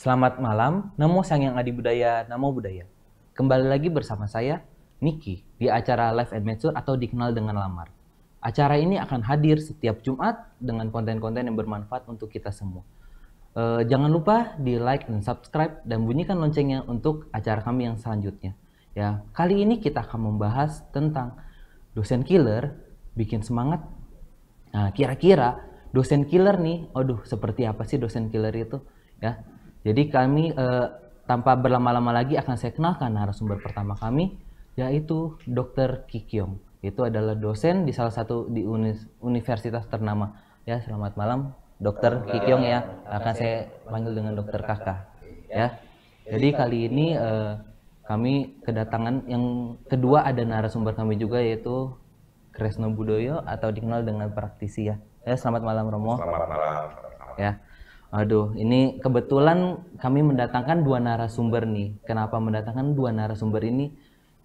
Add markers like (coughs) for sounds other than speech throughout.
Selamat malam, Namo Sang Yang Adi Budaya, Namo Budaya. Kembali lagi bersama saya, Niki, di acara Live and Adventure atau dikenal dengan Lamar. Acara ini akan hadir setiap Jumat dengan konten-konten yang bermanfaat untuk kita semua. E, jangan lupa di like dan subscribe dan bunyikan loncengnya untuk acara kami yang selanjutnya. Ya, kali ini kita akan membahas tentang dosen killer bikin semangat. Nah, kira-kira dosen killer nih, aduh seperti apa sih dosen killer itu? Ya, jadi kami eh, tanpa berlama-lama lagi akan saya kenalkan narasumber pertama kami yaitu Dr. Kikyong. Itu adalah dosen di salah satu di universitas ternama. Ya, selamat malam Dr. Kikyong ya. Akan saya panggil dengan Dr. Kakak. Ya. ya. Jadi kali ini eh, kami kedatangan yang kedua ada narasumber kami juga yaitu Kresno Budoyo atau dikenal dengan praktisi ya. Ya, selamat malam Romo. Selamat malam. Ya. Aduh, ini kebetulan kami mendatangkan dua narasumber nih. Kenapa mendatangkan dua narasumber ini?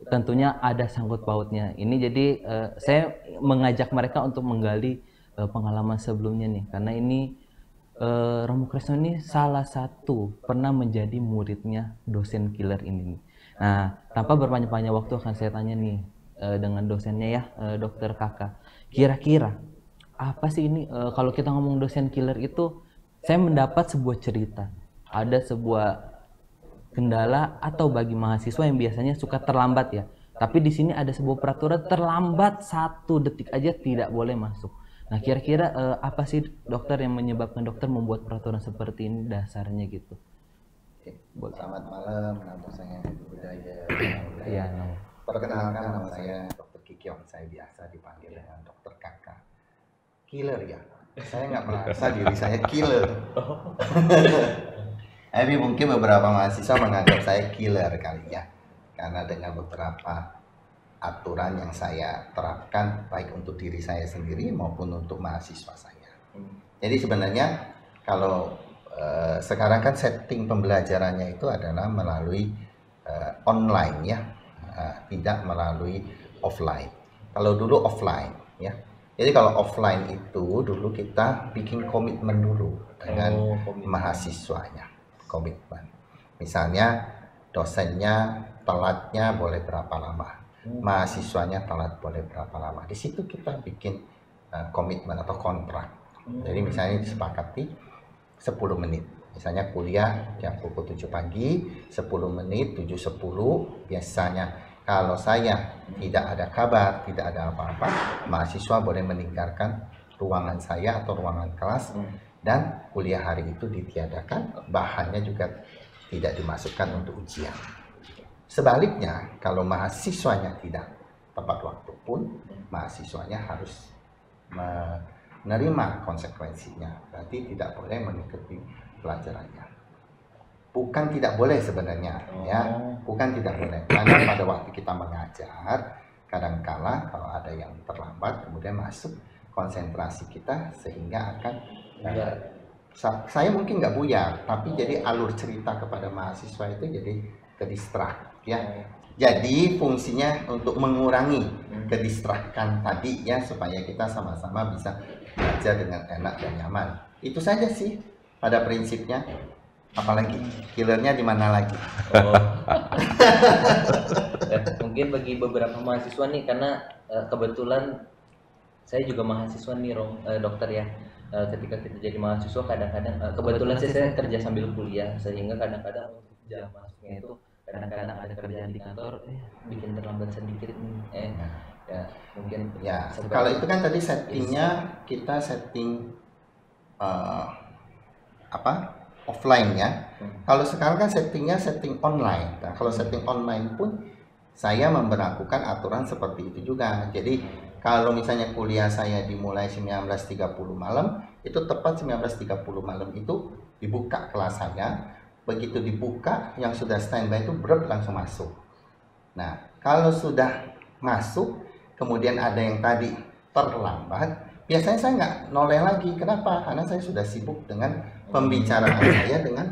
Tentunya ada sangkut pautnya. Ini jadi uh, saya mengajak mereka untuk menggali uh, pengalaman sebelumnya nih, karena ini uh, eh, Romo Kresno ini salah satu pernah menjadi muridnya dosen killer ini. Nah, tanpa berpanjang-panjang waktu akan saya tanya nih uh, dengan dosennya ya, uh, Dokter Kakak. Kira-kira apa sih ini uh, kalau kita ngomong dosen killer itu? saya mendapat sebuah cerita ada sebuah kendala atau bagi mahasiswa yang biasanya suka terlambat ya tapi di sini ada sebuah peraturan terlambat satu detik aja tidak boleh masuk nah kira-kira eh, apa sih dokter yang menyebabkan dokter membuat peraturan seperti ini dasarnya gitu Oke, selamat malam nama saya budaya iya no. perkenalkan nama saya Dokter Kikyong saya biasa dipanggil dengan Dokter Kakak killer ya saya nggak merasa diri saya killer. (laughs) Tapi mungkin beberapa mahasiswa menganggap saya killer kali ya, karena dengan beberapa aturan yang saya terapkan baik untuk diri saya sendiri maupun untuk mahasiswa saya. Jadi sebenarnya kalau eh, sekarang kan setting pembelajarannya itu adalah melalui eh, online ya, eh, tidak melalui offline. Kalau dulu offline ya, jadi kalau offline itu dulu kita bikin komitmen dulu dengan oh, komitmen. mahasiswanya, komitmen. Misalnya dosennya telatnya boleh berapa lama, hmm. mahasiswanya telat boleh berapa lama. Di situ kita bikin uh, komitmen atau kontrak. Hmm. Jadi misalnya disepakati 10 menit. Misalnya kuliah jam pukul 7 pagi, 10 menit, 7.10 biasanya kalau saya tidak ada kabar, tidak ada apa-apa, mahasiswa boleh meninggalkan ruangan saya atau ruangan kelas hmm. dan kuliah hari itu ditiadakan, bahannya juga tidak dimasukkan untuk ujian. Sebaliknya, kalau mahasiswanya tidak tepat waktu pun, mahasiswanya harus menerima konsekuensinya. Berarti tidak boleh mengikuti pelajarannya bukan tidak boleh sebenarnya ya. oh. ya bukan tidak boleh karena pada waktu kita mengajar kadangkala kalau ada yang terlambat kemudian masuk konsentrasi kita sehingga akan ya. uh, saya mungkin nggak buyar tapi jadi alur cerita kepada mahasiswa itu jadi kedistrak ya jadi fungsinya untuk mengurangi hmm. kedistrakan tadi ya supaya kita sama-sama bisa belajar dengan enak dan nyaman itu saja sih pada prinsipnya apalagi killernya di mana lagi oh. (laughs) Eh, mungkin bagi beberapa mahasiswa nih karena eh, kebetulan saya juga mahasiswa nih Rom, eh, dokter ya ketika kita jadi mahasiswa kadang-kadang kebetulan, kebetulan saya, saya kerja sambil kuliah sehingga kadang-kadang jam masuknya itu kadang-kadang ada kerjaan di kantor eh, bikin terlambat sedikit nih eh ya mungkin ya kalau itu kan tadi settingnya kita setting uh, apa offline ya. Hmm. Kalau sekarang kan settingnya setting online. Nah, kalau hmm. setting online pun saya memberlakukan aturan seperti itu juga. Jadi hmm. kalau misalnya kuliah saya dimulai 19.30 malam, itu tepat 19.30 malam itu dibuka kelas saya. Begitu dibuka, yang sudah standby itu berat langsung masuk. Nah, kalau sudah masuk, kemudian ada yang tadi terlambat, biasanya saya nggak noleh lagi. Kenapa? Karena saya sudah sibuk dengan pembicaraan hmm. saya dengan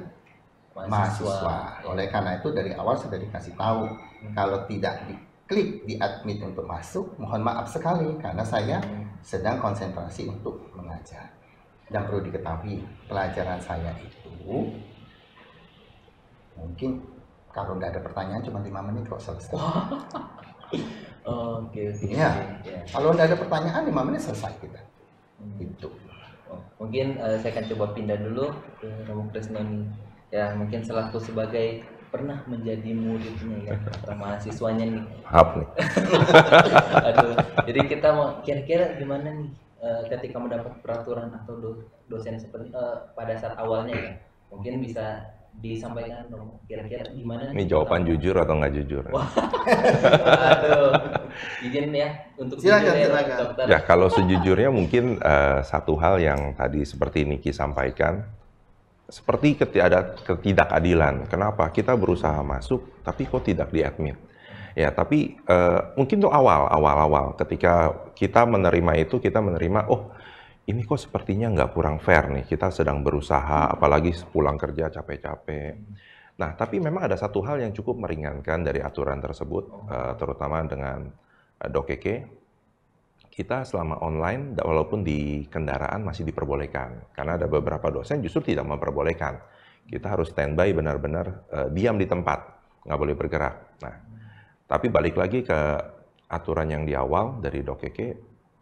mahasiswa. mahasiswa. Oleh karena itu dari awal sudah dikasih tahu hmm. kalau tidak diklik di admit untuk masuk, mohon maaf sekali karena saya hmm. sedang konsentrasi untuk mengajar. Dan perlu diketahui pelajaran saya itu mungkin kalau nggak ada pertanyaan cuma lima menit kok selesai. (laughs) Oke. oh, Kalau nggak ada pertanyaan lima menit selesai kita. Hmm. Itu mungkin uh, saya akan coba pindah dulu ke Romo Krisnoni ya mungkin selaku sebagai pernah menjadi muridnya ya sama siswanya nih hap nih (laughs) aduh jadi kita mau kira-kira gimana nih uh, ketika mendapat peraturan atau do dosen seperti uh, eh, pada saat awalnya ya mungkin bisa disampaikan dong kira-kira gimana ini jawaban jujur atau nggak jujur Waduh. izin ya untuk silakan, jujur ya, silakan. ya dokter ya kalau sejujurnya mungkin uh, satu hal yang tadi seperti Niki sampaikan seperti ada ketidakadilan kenapa kita berusaha masuk tapi kok tidak diadmit ya tapi uh, mungkin tuh awal awal awal ketika kita menerima itu kita menerima oh ini kok sepertinya nggak kurang fair nih, kita sedang berusaha, hmm. apalagi pulang kerja capek-capek. Hmm. Nah, tapi memang ada satu hal yang cukup meringankan dari aturan tersebut, eh, terutama dengan uh, eh, dokeke. Kita selama online, walaupun di kendaraan masih diperbolehkan, karena ada beberapa dosen justru tidak memperbolehkan. Kita harus standby benar-benar eh, diam di tempat, nggak boleh bergerak. Nah, tapi balik lagi ke aturan yang di awal dari dokeke,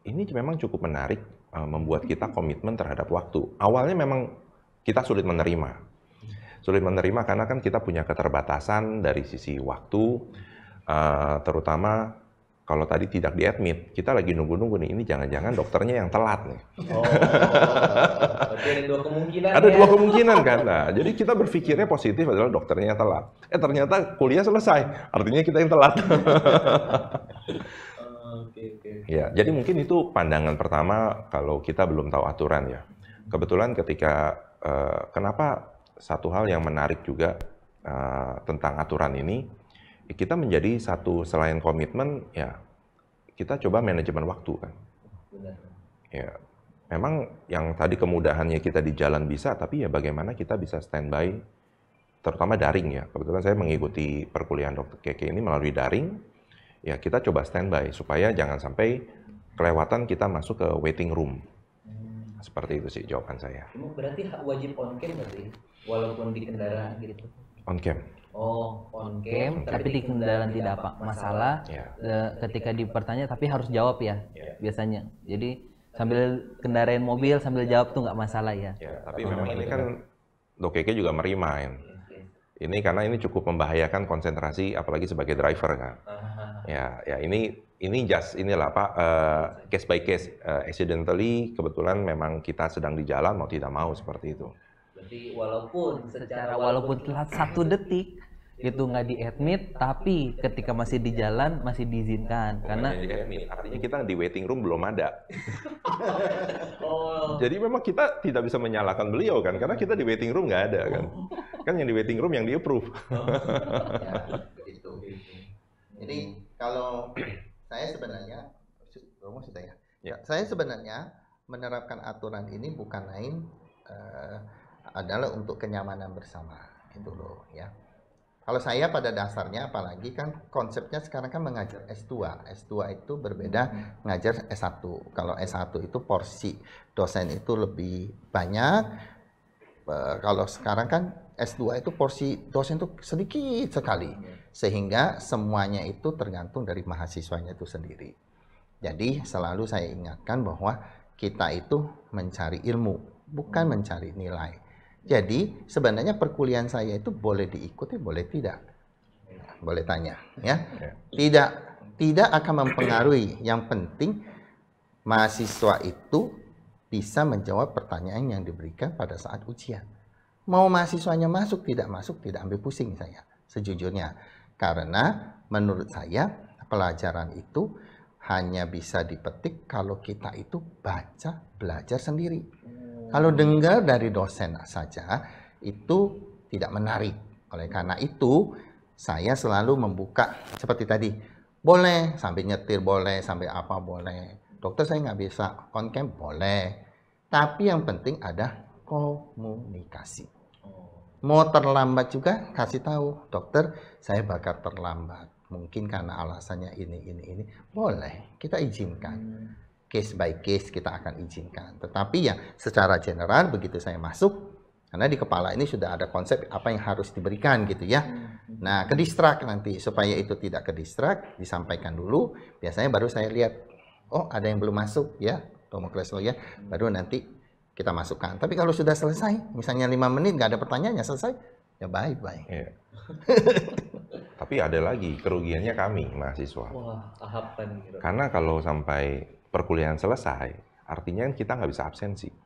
ini memang cukup menarik Eh, membuat kita komitmen terhadap waktu. Awalnya memang kita sulit menerima. Sulit menerima karena kan kita punya keterbatasan dari sisi waktu, eh, terutama kalau tadi tidak diadmit, kita lagi nunggu-nunggu nih, ini jangan-jangan dokternya yang telat nih. Oh, ada dua kemungkinan. Ada ya? dua kemungkinan kan. Nah, jadi kita berpikirnya positif adalah dokternya telat. Eh ternyata kuliah selesai, artinya kita yang telat. (laughs) Okay, okay. Ya, jadi mungkin itu pandangan pertama kalau kita belum tahu aturan ya. Kebetulan ketika uh, kenapa satu hal yang menarik juga uh, tentang aturan ini, kita menjadi satu selain komitmen ya kita coba manajemen waktu kan. Ya, memang yang tadi kemudahannya kita di jalan bisa, tapi ya bagaimana kita bisa standby terutama daring ya. Kebetulan saya mengikuti perkuliahan Dokter K.K ini melalui daring ya kita coba standby supaya jangan sampai kelewatan kita masuk ke waiting room. Seperti itu sih jawaban saya. Berarti wajib on cam berarti walaupun di kendaraan gitu. On cam. Oh, on cam, on tapi di kendaraan tidak apa masalah. Yeah. Ya. Eh, ketika dipertanya tapi harus jawab ya yeah. biasanya. Jadi sambil kendaraan mobil sambil jawab tuh nggak masalah ya. Ya, tapi memang ini kan, kan Dokeke juga merimain. Ini karena ini cukup membahayakan konsentrasi apalagi sebagai driver kan. Aha. Ya, ya ini ini just inilah Pak uh, case by case uh, accidentally kebetulan memang kita sedang di jalan mau tidak mau seperti itu. Jadi walaupun secara walaupun telat satu detik itu nggak di admit, tapi ketika masih di jalan masih diizinkan karena di admit, artinya kita di waiting room belum ada (laughs) oh. jadi memang kita tidak bisa menyalahkan beliau kan karena kita di waiting room nggak ada kan kan yang di waiting room yang di approve oh. (laughs) ya, itu. jadi kalau (clears throat) saya sebenarnya, saya, ya. ya. saya sebenarnya menerapkan aturan ini bukan lain uh, eh, adalah untuk kenyamanan bersama itu loh ya. Kalau saya pada dasarnya apalagi kan konsepnya sekarang kan mengajar S2. S2 itu berbeda hmm. ngajar S1. Kalau S1 itu porsi dosen itu lebih banyak. uh, kalau sekarang kan S2 itu porsi dosen itu sedikit sekali. Sehingga semuanya itu tergantung dari mahasiswanya itu sendiri. Jadi selalu saya ingatkan bahwa kita itu mencari ilmu, bukan hmm. mencari nilai. Jadi sebenarnya perkuliahan saya itu boleh diikuti, boleh tidak. Boleh tanya, ya. ya. Tidak tidak akan mempengaruhi. Yang penting mahasiswa itu bisa menjawab pertanyaan yang diberikan pada saat ujian. Mau mahasiswanya masuk, tidak masuk, tidak ambil pusing saya sejujurnya. Karena menurut saya pelajaran itu hanya bisa dipetik kalau kita itu baca, belajar sendiri. Kalau hmm. dengar dari dosen saja, itu tidak menarik. Oleh karena itu, saya selalu membuka seperti tadi. Boleh sampai nyetir, boleh sampai apa, boleh. Dokter saya nggak bisa, konkem boleh. Tapi yang penting ada komunikasi. Oh. Mau terlambat juga kasih tahu dokter saya bakal terlambat mungkin karena alasannya ini ini ini boleh kita izinkan hmm. case by case kita akan izinkan tetapi ya secara general begitu saya masuk karena di kepala ini sudah ada konsep apa yang harus diberikan gitu ya hmm. nah ke nanti supaya itu tidak ke disampaikan dulu biasanya baru saya lihat oh ada yang belum masuk ya ya baru nanti kita masukkan. Tapi kalau sudah selesai, misalnya lima menit nggak ada pertanyaannya selesai, ya baik baik. Iya. (laughs) Tapi ada lagi kerugiannya kami mahasiswa. Wah, Karena kalau sampai perkuliahan selesai, artinya kan kita nggak bisa absensi. (laughs)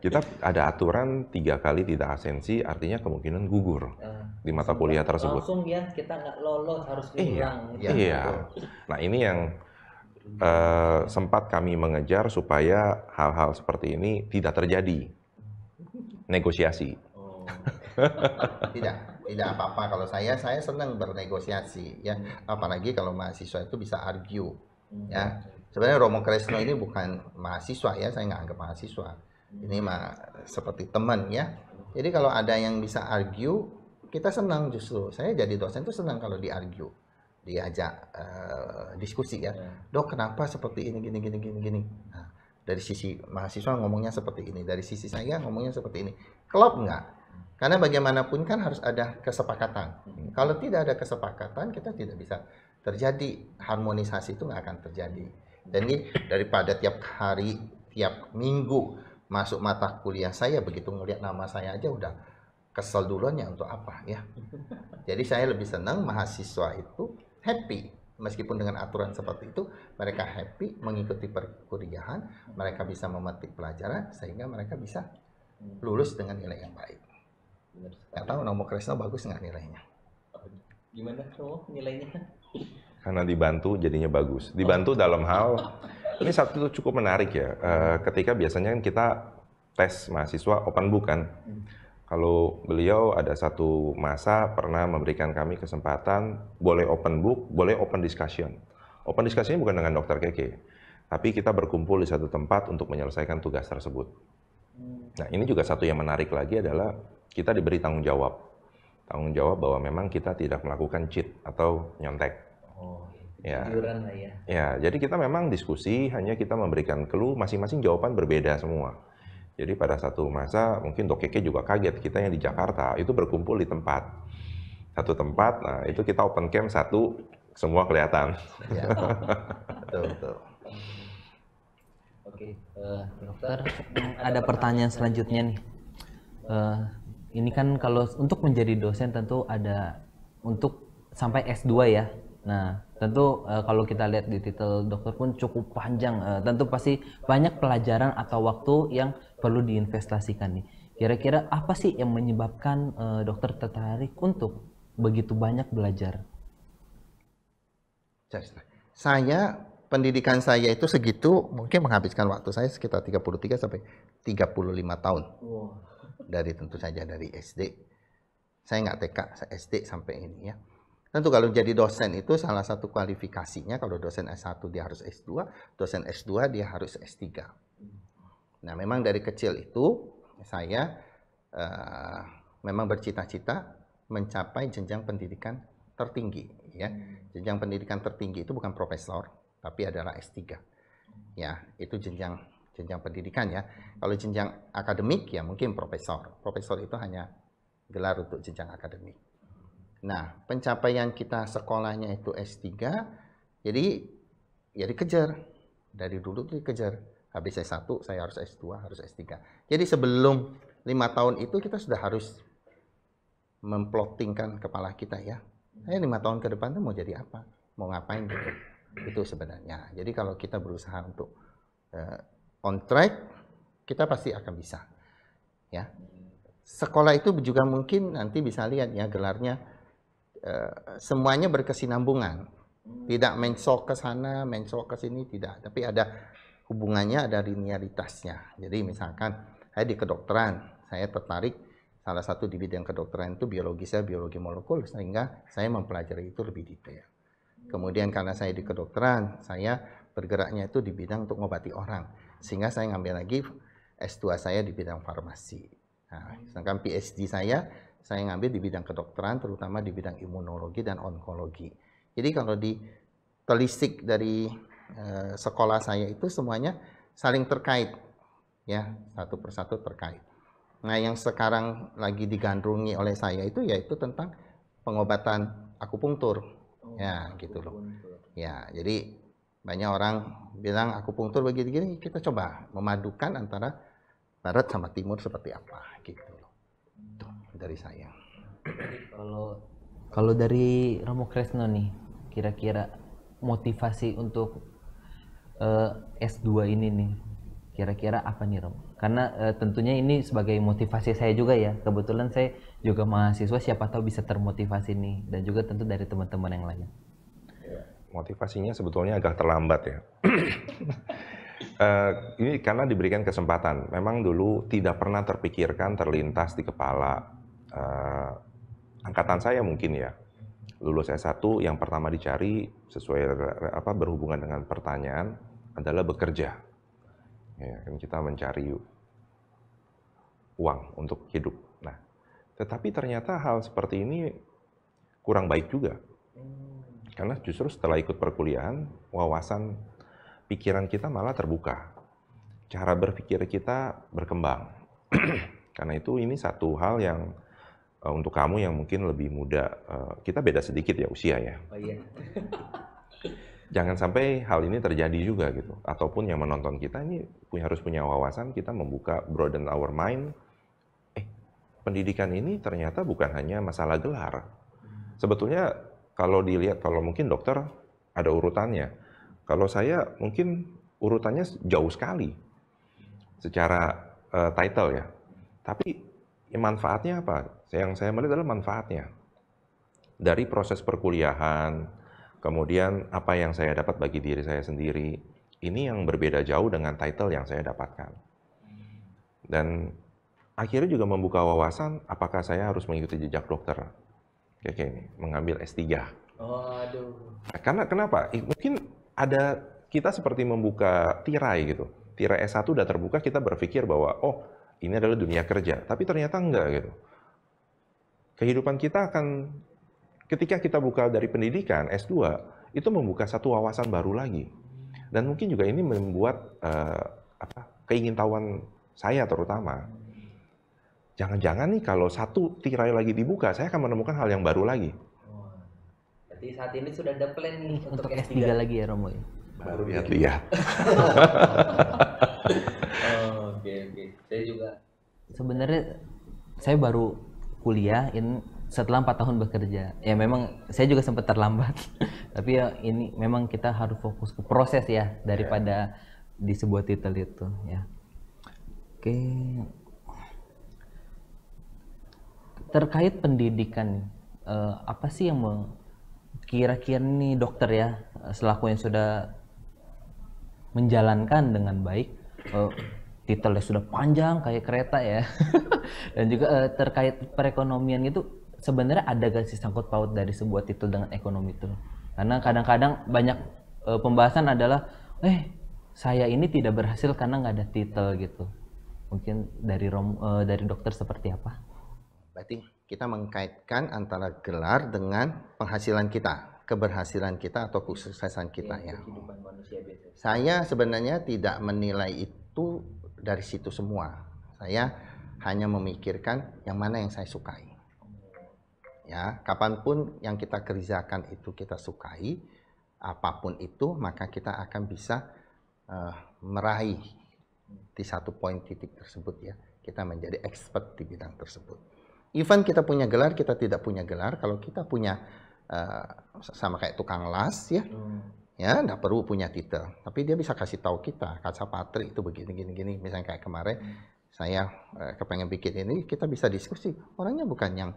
Iya, kita ada aturan tiga kali tidak absensi, artinya kemungkinan gugur uh, di mata kuliah tersebut. Langsung ya, kita nggak lolos harus iya, diulang. Iya, Ya, iya. Nah ini yang uh, sempat kami mengejar supaya hal-hal seperti ini tidak terjadi. Negosiasi. Oh. tidak tidak apa-apa kalau saya saya senang bernegosiasi ya apalagi kalau mahasiswa itu bisa argue ya sebenarnya Romo Kresno ini bukan mahasiswa ya saya nggak anggap mahasiswa ini mah seperti teman ya jadi kalau ada yang bisa argue kita senang justru saya jadi dosen itu senang kalau diargue diajak uh, diskusi ya. ya. Dok, kenapa seperti ini gini gini gini gini. Nah, dari sisi mahasiswa ngomongnya seperti ini, dari sisi saya ngomongnya seperti ini. Klop nggak? Karena bagaimanapun kan harus ada kesepakatan. Kalau tidak ada kesepakatan, kita tidak bisa terjadi harmonisasi itu nggak akan terjadi. dan ini daripada tiap hari, tiap minggu masuk mata kuliah saya begitu ngelihat nama saya aja udah kesel duluan ya untuk apa ya. (laughs) Jadi saya lebih senang mahasiswa itu happy meskipun dengan aturan seperti itu, mereka happy mengikuti perkuliahan, mereka bisa memetik pelajaran sehingga mereka bisa lulus dengan nilai yang baik. Nggak tahu nomor Kresno bagus nggak nilainya? Gimana tuh nilainya? Karena dibantu jadinya bagus. Dibantu dalam hal ini satu itu cukup menarik ya. Eh, ketika biasanya kan kita tes mahasiswa open book kan. Hmm kalau beliau ada satu masa pernah memberikan kami kesempatan boleh open book, boleh open discussion. Open discussion bukan dengan dokter Keke, tapi kita berkumpul di satu tempat untuk menyelesaikan tugas tersebut. Nah ini juga satu yang menarik lagi adalah kita diberi tanggung jawab. Tanggung jawab bahwa memang kita tidak melakukan cheat atau nyontek. Oh, ya. Lah ya. ya, jadi kita memang diskusi, hanya kita memberikan clue, masing-masing jawaban berbeda semua jadi pada satu masa mungkin dokeke juga kaget kita yang di Jakarta itu berkumpul di tempat satu tempat. Nah itu kita open camp satu semua kelihatan. Ya. (laughs) betul betul. Oke, uh, dokter ada pertanyaan selanjutnya nih. Uh, ini kan kalau untuk menjadi dosen tentu ada untuk sampai S2 ya Nah, tentu uh, kalau kita lihat di titel dokter pun cukup panjang. Uh, tentu pasti banyak pelajaran atau waktu yang perlu diinvestasikan nih. Kira-kira apa sih yang menyebabkan uh, dokter tertarik untuk begitu banyak belajar? Saya pendidikan saya itu segitu mungkin menghabiskan waktu saya sekitar 33 sampai 35 tahun. Wow. Dari tentu saja dari SD. Saya nggak TK, SD sampai ini ya Tentu kalau jadi dosen itu salah satu kualifikasinya kalau dosen S1 dia harus S2, dosen S2 dia harus S3. Nah memang dari kecil itu saya uh, memang bercita-cita mencapai jenjang pendidikan tertinggi. Ya. Jenjang pendidikan tertinggi itu bukan profesor, tapi adalah S3. Ya, itu jenjang jenjang pendidikan ya. Kalau jenjang akademik ya mungkin profesor. Profesor itu hanya gelar untuk jenjang akademik. Nah, pencapaian kita sekolahnya itu S3, jadi jadi kejar Dari dulu tuh dikejar. Habis S1, saya harus S2, harus S3. Jadi sebelum lima tahun itu kita sudah harus memplottingkan kepala kita ya. Saya lima tahun ke depan tuh mau jadi apa? Mau ngapain gitu. Itu sebenarnya. Jadi kalau kita berusaha untuk uh, on track, kita pasti akan bisa. Ya. Sekolah itu juga mungkin nanti bisa lihat ya gelarnya Eh, semuanya berkesinambungan. Tidak mencok ke sana, mencok ke sini, tidak. Tapi ada hubungannya, ada linearitasnya. Jadi misalkan saya di kedokteran, saya tertarik salah satu di bidang kedokteran itu biologi saya biologi molekul sehingga saya mempelajari itu lebih detail. Kemudian karena saya di kedokteran, saya bergeraknya itu di bidang untuk mengobati orang. Sehingga saya ngambil lagi S2 saya di bidang farmasi. Nah, sedangkan PhD saya saya ngambil di bidang kedokteran, terutama di bidang imunologi dan onkologi. Jadi kalau di telisik dari uh, sekolah saya itu semuanya saling terkait, ya satu persatu terkait. Nah yang sekarang lagi digandrungi oleh saya itu yaitu tentang pengobatan akupunktur, oh, ya akupunktur. gitu loh. Ya jadi banyak orang bilang akupunktur begini-gini kita coba memadukan antara barat sama timur seperti apa gitu dari saya. Kalau kalau dari Romo Kresno nih, kira-kira motivasi untuk uh, eh, S2 ini nih, kira-kira apa nih Romo? Karena uh, tentunya ini sebagai motivasi saya juga ya. Kebetulan saya juga mahasiswa, siapa tahu bisa termotivasi nih dan juga tentu dari teman-teman yang lain. Motivasinya sebetulnya agak terlambat ya. uh, (coughs) ini karena diberikan kesempatan. Memang dulu tidak pernah terpikirkan, terlintas di kepala uh, angkatan saya mungkin ya lulus S1 yang pertama dicari sesuai apa berhubungan dengan pertanyaan adalah bekerja. Ya, kan kita mencari uang untuk hidup. Nah, tetapi ternyata hal seperti ini kurang baik juga. Karena justru setelah ikut perkuliahan, wawasan pikiran kita malah terbuka. Cara berpikir kita berkembang. (clears throat) Karena itu ini satu hal yang uh, untuk kamu yang mungkin lebih muda, uh, kita beda sedikit ya usia ya. Oh, iya. (laughs) Jangan sampai hal ini terjadi juga gitu. Ataupun yang menonton kita ini punya, harus punya wawasan, kita membuka broaden our mind. Eh, pendidikan ini ternyata bukan hanya masalah gelar. Sebetulnya kalau dilihat, kalau mungkin dokter ada urutannya. Kalau saya mungkin urutannya jauh sekali secara uh, title ya. Tapi ya manfaatnya apa? Yang saya melihat adalah manfaatnya. Dari proses perkuliahan, kemudian apa yang saya dapat bagi diri saya sendiri, ini yang berbeda jauh dengan title yang saya dapatkan. Dan akhirnya juga membuka wawasan apakah saya harus mengikuti jejak dokter. Kayak ini, mengambil S3. Oh, aduh. Karena kenapa? Mungkin ada kita seperti membuka tirai gitu. Tirai S1 sudah terbuka, kita berpikir bahwa oh, ini adalah dunia kerja. Tapi ternyata enggak gitu. Kehidupan kita akan ketika kita buka dari pendidikan S2 itu membuka satu wawasan baru lagi. Dan mungkin juga ini membuat uh, apa keingintahuan saya terutama. Jangan-jangan nih kalau satu tirai lagi dibuka, saya akan menemukan hal yang baru lagi. Oh, saat ini sudah ada plan nih untuk, untuk S3. S3 lagi ya Romo ya? Baru lihat-lihat. (laughs) (laughs) oke oke saya juga sebenarnya saya baru kuliah in setelah empat tahun bekerja ya memang saya juga sempat terlambat (laughs) tapi ya ini memang kita harus fokus ke proses ya daripada yeah. di sebuah titel itu ya oke terkait pendidikan eh, apa sih yang kira-kira nih dokter ya eh, selaku yang sudah menjalankan dengan baik eh, detailnya sudah panjang kayak kereta ya (laughs) dan juga uh, terkait perekonomian itu sebenarnya ada gak sih sangkut paut dari sebuah titel dengan ekonomi itu karena kadang-kadang banyak uh, pembahasan adalah eh saya ini tidak berhasil karena nggak ada titel gitu mungkin dari rom uh, dari dokter seperti apa berarti kita mengkaitkan antara gelar dengan penghasilan kita keberhasilan kita atau kesuksesan kita iya, ya, ya. saya sebenarnya tidak menilai itu dari situ semua. Saya hanya memikirkan yang mana yang saya sukai. Ya, kapanpun yang kita kerjakan itu kita sukai, apapun itu, maka kita akan bisa uh, meraih di satu poin titik tersebut ya. Kita menjadi expert di bidang tersebut. Even kita punya gelar, kita tidak punya gelar. Kalau kita punya uh, sama kayak tukang las ya, hmm ya nggak perlu punya titel tapi dia bisa kasih tahu kita kaca patri itu begini gini gini misalnya kayak kemarin hmm. saya eh, kepengen bikin ini kita bisa diskusi orangnya bukan yang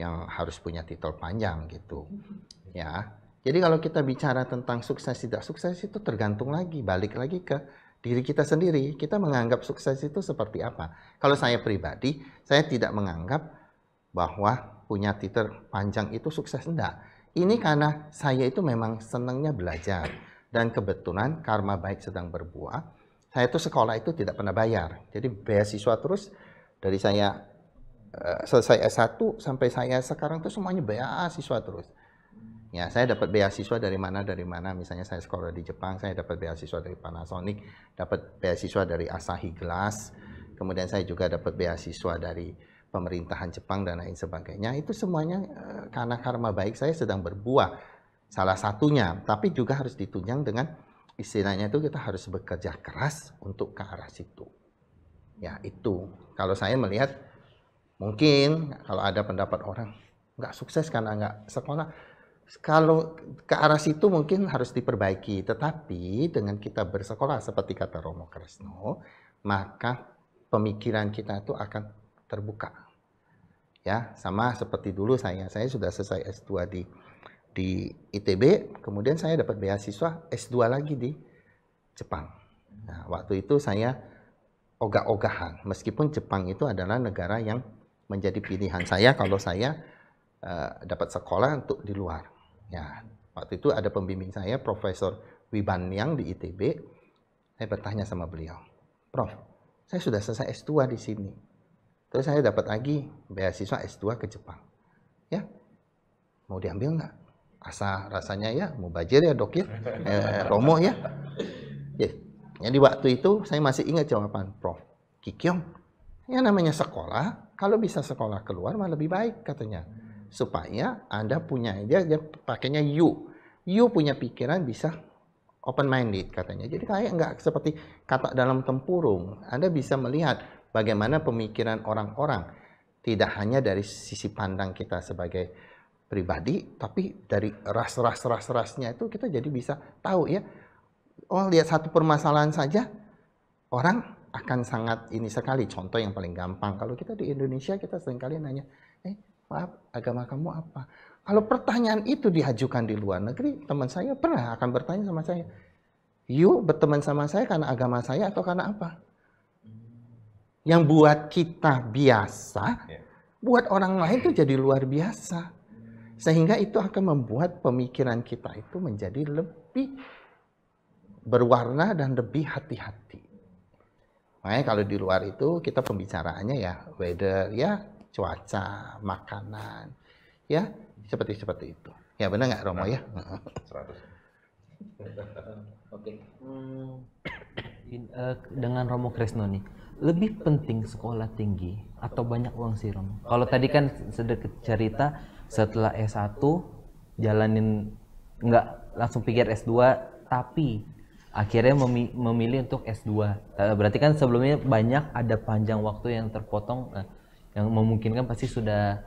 yang harus punya titel panjang gitu hmm. ya jadi kalau kita bicara tentang sukses tidak sukses itu tergantung lagi balik lagi ke diri kita sendiri kita menganggap sukses itu seperti apa kalau saya pribadi saya tidak menganggap bahwa punya titel panjang itu sukses enggak ini karena saya itu memang senangnya belajar. Dan kebetulan karma baik sedang berbuah. Saya itu sekolah itu tidak pernah bayar. Jadi beasiswa terus dari saya uh, selesai S1 sampai saya sekarang itu semuanya beasiswa terus. Ya, saya dapat beasiswa dari mana dari mana. Misalnya saya sekolah di Jepang, saya dapat beasiswa dari Panasonic, dapat beasiswa dari Asahi Glass. Kemudian saya juga dapat beasiswa dari pemerintahan Jepang dan lain sebagainya itu semuanya eh, karena karma baik saya sedang berbuah salah satunya tapi juga harus ditunjang dengan istilahnya itu kita harus bekerja keras untuk ke arah situ ya itu kalau saya melihat mungkin kalau ada pendapat orang nggak sukses karena nggak sekolah kalau ke arah situ mungkin harus diperbaiki tetapi dengan kita bersekolah seperti kata Romo Kresno maka pemikiran kita itu akan terbuka ya sama seperti dulu saya saya sudah selesai S2 di di ITB kemudian saya dapat beasiswa S2 lagi di Jepang nah waktu itu saya ogah-ogahan meskipun Jepang itu adalah negara yang menjadi pilihan saya kalau saya uh, dapat sekolah untuk di luar ya waktu itu ada pembimbing saya Profesor Wiban Yang di ITB saya bertanya sama beliau Prof saya sudah selesai S2 di sini Terus saya dapat lagi beasiswa S2 ke Jepang. Ya, mau diambil nggak? Asa rasanya ya, mau bajir ya dok ya, (laughs) eh, romo ya. ya. Jadi waktu itu saya masih ingat jawaban Prof. Kikyong, ya namanya sekolah, kalau bisa sekolah keluar malah lebih baik katanya. Supaya Anda punya, dia, dia pakainya you. You punya pikiran bisa open minded katanya. Jadi kayak nggak seperti kata dalam tempurung. Anda bisa melihat bagaimana pemikiran orang-orang tidak hanya dari sisi pandang kita sebagai pribadi tapi dari ras-ras ras-rasnya itu kita jadi bisa tahu ya oh lihat satu permasalahan saja orang akan sangat ini sekali contoh yang paling gampang kalau kita di Indonesia kita seringkali nanya eh maaf agama kamu apa kalau pertanyaan itu diajukan di luar negeri teman saya pernah akan bertanya sama saya you berteman sama saya karena agama saya atau karena apa yang buat kita biasa, ya. buat orang lain itu jadi luar biasa. Sehingga itu akan membuat pemikiran kita itu menjadi lebih berwarna dan lebih hati-hati. Makanya kalau di luar itu kita pembicaraannya ya weather ya cuaca, makanan ya seperti seperti itu. Ya benar nggak Romo ya? 100. Nah, Oke. Okay. Hmm, uh, dengan Romo Kresno nih lebih penting sekolah tinggi atau banyak uang siram? Kalau tadi kan sedikit cerita setelah S1 jalanin nggak langsung pikir S2 tapi akhirnya memilih untuk S2. Eh, berarti kan sebelumnya banyak ada panjang waktu yang terpotong eh, yang memungkinkan pasti sudah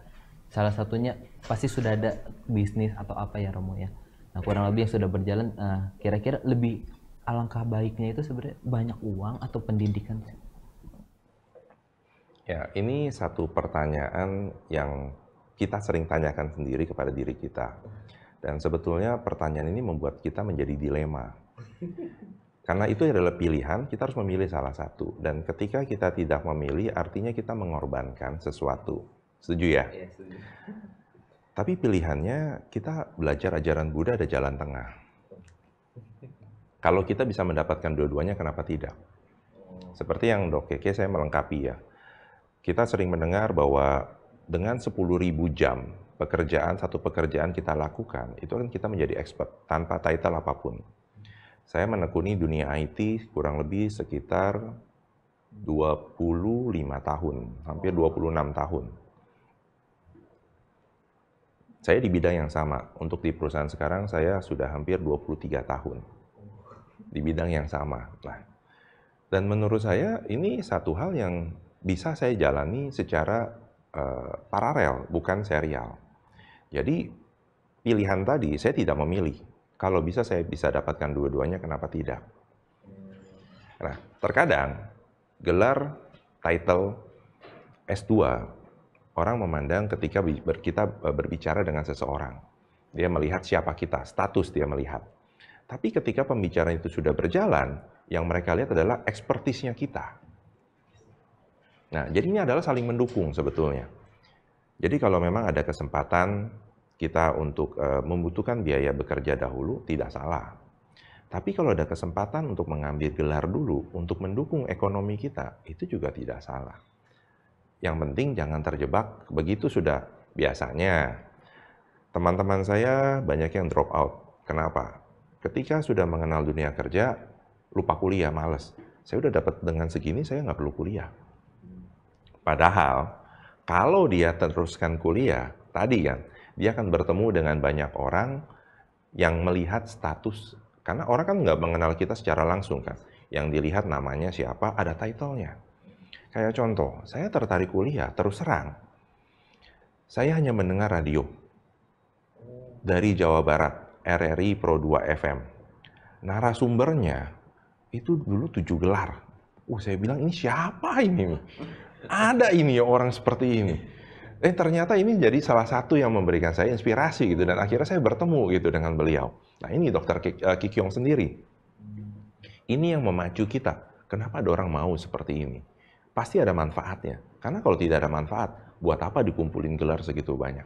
salah satunya pasti sudah ada bisnis atau apa ya Romo ya. Nah, kurang lebih yang sudah berjalan eh, kira-kira lebih alangkah baiknya itu sebenarnya banyak uang atau pendidikan Ya, ini satu pertanyaan yang kita sering tanyakan sendiri kepada diri kita. Dan sebetulnya pertanyaan ini membuat kita menjadi dilema. Karena itu adalah pilihan, kita harus memilih salah satu. Dan ketika kita tidak memilih, artinya kita mengorbankan sesuatu. Setuju ya? ya setuju. Tapi pilihannya, kita belajar ajaran Buddha ada jalan tengah. Kalau kita bisa mendapatkan dua-duanya, kenapa tidak? Oh. Seperti yang dok Keke saya melengkapi ya. Kita sering mendengar bahwa dengan 10.000 jam pekerjaan, satu pekerjaan kita lakukan, itu kan kita menjadi expert tanpa title apapun. Saya menekuni dunia IT kurang lebih sekitar 25 tahun, hampir 26 tahun. Saya di bidang yang sama. Untuk di perusahaan sekarang saya sudah hampir 23 tahun. Di bidang yang sama. Nah, dan menurut saya ini satu hal yang bisa saya jalani secara uh, paralel, bukan serial. Jadi pilihan tadi saya tidak memilih. Kalau bisa saya bisa dapatkan dua-duanya, kenapa tidak? Nah, terkadang gelar, title, S2, orang memandang ketika kita eh, berbicara dengan seseorang. Dia melihat siapa kita, status dia melihat. Tapi ketika pembicaraan itu sudah berjalan, yang mereka lihat adalah ekspertisnya kita. Nah, jadi ini adalah saling mendukung sebetulnya. Jadi kalau memang ada kesempatan kita untuk e, membutuhkan biaya bekerja dahulu, tidak salah. Tapi kalau ada kesempatan untuk mengambil gelar dulu untuk mendukung ekonomi kita, itu juga tidak salah. Yang penting jangan terjebak begitu sudah biasanya. Teman-teman saya banyak yang drop out. Kenapa? Ketika sudah mengenal dunia kerja, lupa kuliah, males. Saya sudah dapat dengan segini, saya nggak perlu kuliah Padahal kalau dia teruskan kuliah, tadi kan, dia akan bertemu dengan banyak orang yang melihat status. Karena orang kan nggak mengenal kita secara langsung kan. Yang dilihat namanya siapa, ada title Kayak contoh, saya tertarik kuliah, terus serang Saya hanya mendengar radio dari Jawa Barat, RRI Pro 2 FM. Narasumbernya itu dulu tujuh gelar. Uh, saya bilang ini siapa ini? ada ini ya orang seperti ini. Eh ternyata ini jadi salah satu yang memberikan saya inspirasi gitu dan akhirnya saya bertemu gitu dengan beliau. Nah ini dokter Kikyong eh, sendiri. Ini yang memacu kita. Kenapa ada orang mau seperti ini? Pasti ada manfaatnya. Karena kalau tidak ada manfaat, buat apa dikumpulin gelar segitu banyak?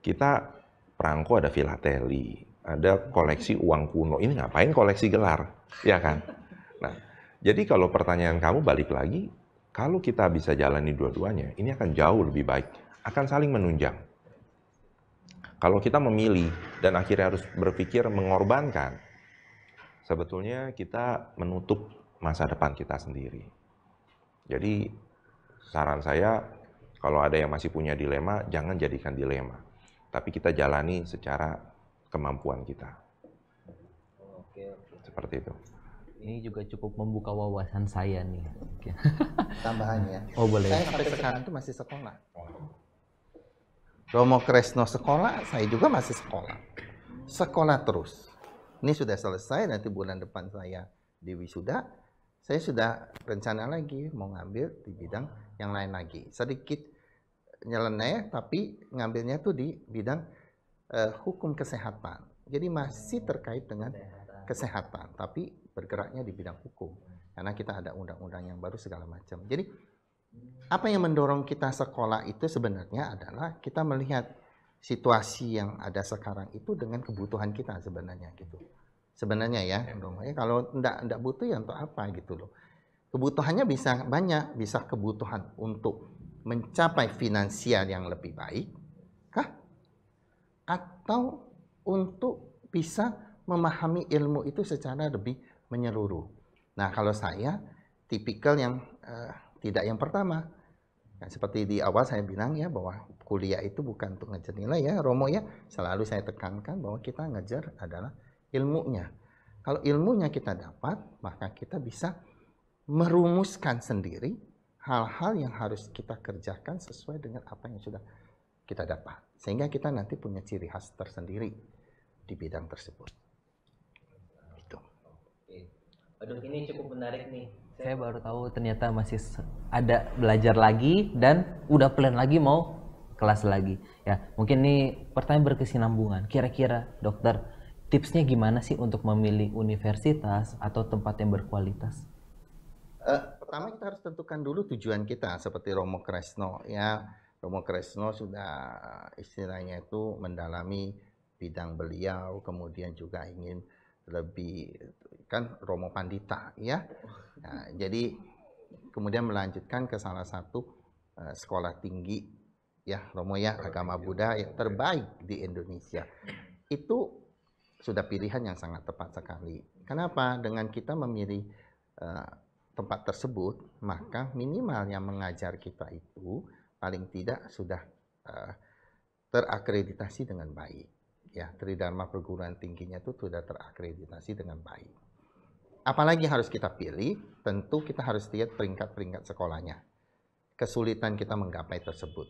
Kita perangko ada filateli, ada koleksi uang kuno. Ini ngapain koleksi gelar? Ya kan? Nah, jadi kalau pertanyaan kamu balik lagi, kalau kita bisa jalani dua-duanya, ini akan jauh lebih baik, akan saling menunjang. Kalau kita memilih dan akhirnya harus berpikir mengorbankan, sebetulnya kita menutup masa depan kita sendiri. Jadi saran saya kalau ada yang masih punya dilema, jangan jadikan dilema. Tapi kita jalani secara kemampuan kita. Seperti itu ini juga cukup membuka wawasan saya nih. Tambahannya. Oh boleh. Saya sampai sekarang tuh masih sekolah. Romo Kresno sekolah, saya juga masih sekolah. Sekolah terus. Ini sudah selesai, nanti bulan depan saya di wisuda. Saya sudah rencana lagi mau ngambil di bidang yang lain lagi. Sedikit nyeleneh, tapi ngambilnya tuh di bidang uh, hukum kesehatan. Jadi masih terkait dengan kesehatan, tapi bergeraknya di bidang hukum. Karena kita ada undang-undang yang baru segala macam. Jadi apa yang mendorong kita sekolah itu sebenarnya adalah kita melihat situasi yang ada sekarang itu dengan kebutuhan kita sebenarnya gitu. Sebenarnya ya, ya. kalau tidak enggak butuh ya untuk apa gitu loh. Kebutuhannya bisa banyak, bisa kebutuhan untuk mencapai finansial yang lebih baik, kah? Atau untuk bisa memahami ilmu itu secara lebih menyeluruh. Nah, kalau saya tipikal yang uh, tidak yang pertama. Nah, seperti di awal saya bilang ya bahwa kuliah itu bukan untuk ngejar nilai ya, Romo ya. Selalu saya tekankan bahwa kita ngejar adalah ilmunya. Kalau ilmunya kita dapat, maka kita bisa merumuskan sendiri hal-hal yang harus kita kerjakan sesuai dengan apa yang sudah kita dapat. Sehingga kita nanti punya ciri khas tersendiri di bidang tersebut. Aduh, ini cukup menarik nih. Saya baru tahu ternyata masih ada belajar lagi dan udah plan lagi mau kelas lagi. Ya, mungkin ini pertanyaan berkesinambungan. Kira-kira dokter, tipsnya gimana sih untuk memilih universitas atau tempat yang berkualitas? Uh, pertama kita harus tentukan dulu tujuan kita seperti Romo Kresno ya. Romo Kresno sudah istilahnya itu mendalami bidang beliau kemudian juga ingin lebih kan Romo Pandita ya. Nah, jadi kemudian melanjutkan ke salah satu uh, sekolah tinggi ya Romo ya agama Buddha yang ya. terbaik di Indonesia. Itu sudah pilihan yang sangat tepat sekali. Kenapa? Dengan kita memilih uh, tempat tersebut, maka minimal yang mengajar kita itu paling tidak sudah uh, terakreditasi dengan baik. Ya, Tridharma perguruan tingginya itu sudah terakreditasi dengan baik apalagi harus kita pilih, tentu kita harus lihat peringkat-peringkat sekolahnya. Kesulitan kita menggapai tersebut.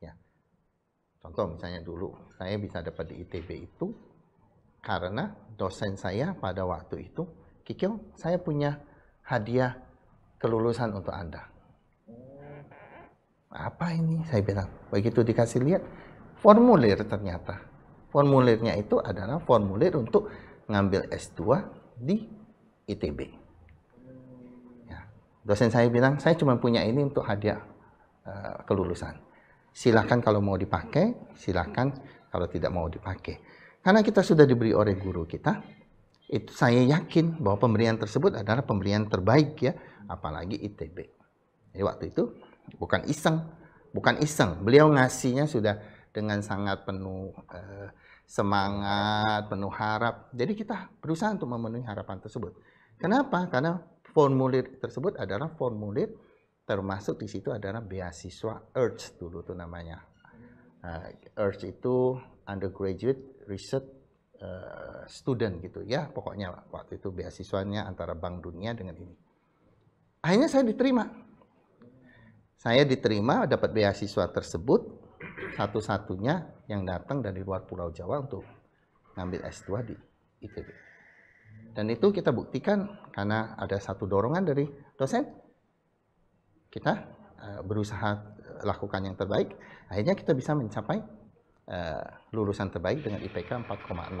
Ya. Contoh misalnya dulu, saya bisa dapat di ITB itu karena dosen saya pada waktu itu, Kikil, saya punya hadiah kelulusan untuk Anda. Apa ini? Saya bilang. Begitu dikasih lihat, formulir ternyata. Formulirnya itu adalah formulir untuk ngambil S2 di ITB. Ya. Dosen saya bilang, saya cuma punya ini untuk hadiah uh, kelulusan. Silahkan kalau mau dipakai, silahkan kalau tidak mau dipakai. Karena kita sudah diberi oleh guru kita, itu saya yakin bahwa pemberian tersebut adalah pemberian terbaik ya, apalagi ITB. Jadi waktu itu bukan iseng, bukan iseng. Beliau ngasihnya sudah dengan sangat penuh uh, semangat, penuh harap. Jadi kita berusaha untuk memenuhi harapan tersebut. Kenapa? Karena formulir tersebut adalah formulir termasuk di situ adalah beasiswa Earth dulu tuh namanya. Uh, itu undergraduate research eh, student gitu ya pokoknya waktu itu beasiswanya antara Bank Dunia dengan ini. Akhirnya saya diterima. Saya diterima dapat beasiswa tersebut satu-satunya yang datang dari luar Pulau Jawa untuk ngambil S2 di ITB. Dan itu kita buktikan karena ada satu dorongan dari dosen. Kita eh, berusaha eh, lakukan yang terbaik, akhirnya kita bisa mencapai eh, lulusan terbaik dengan IPK 4,00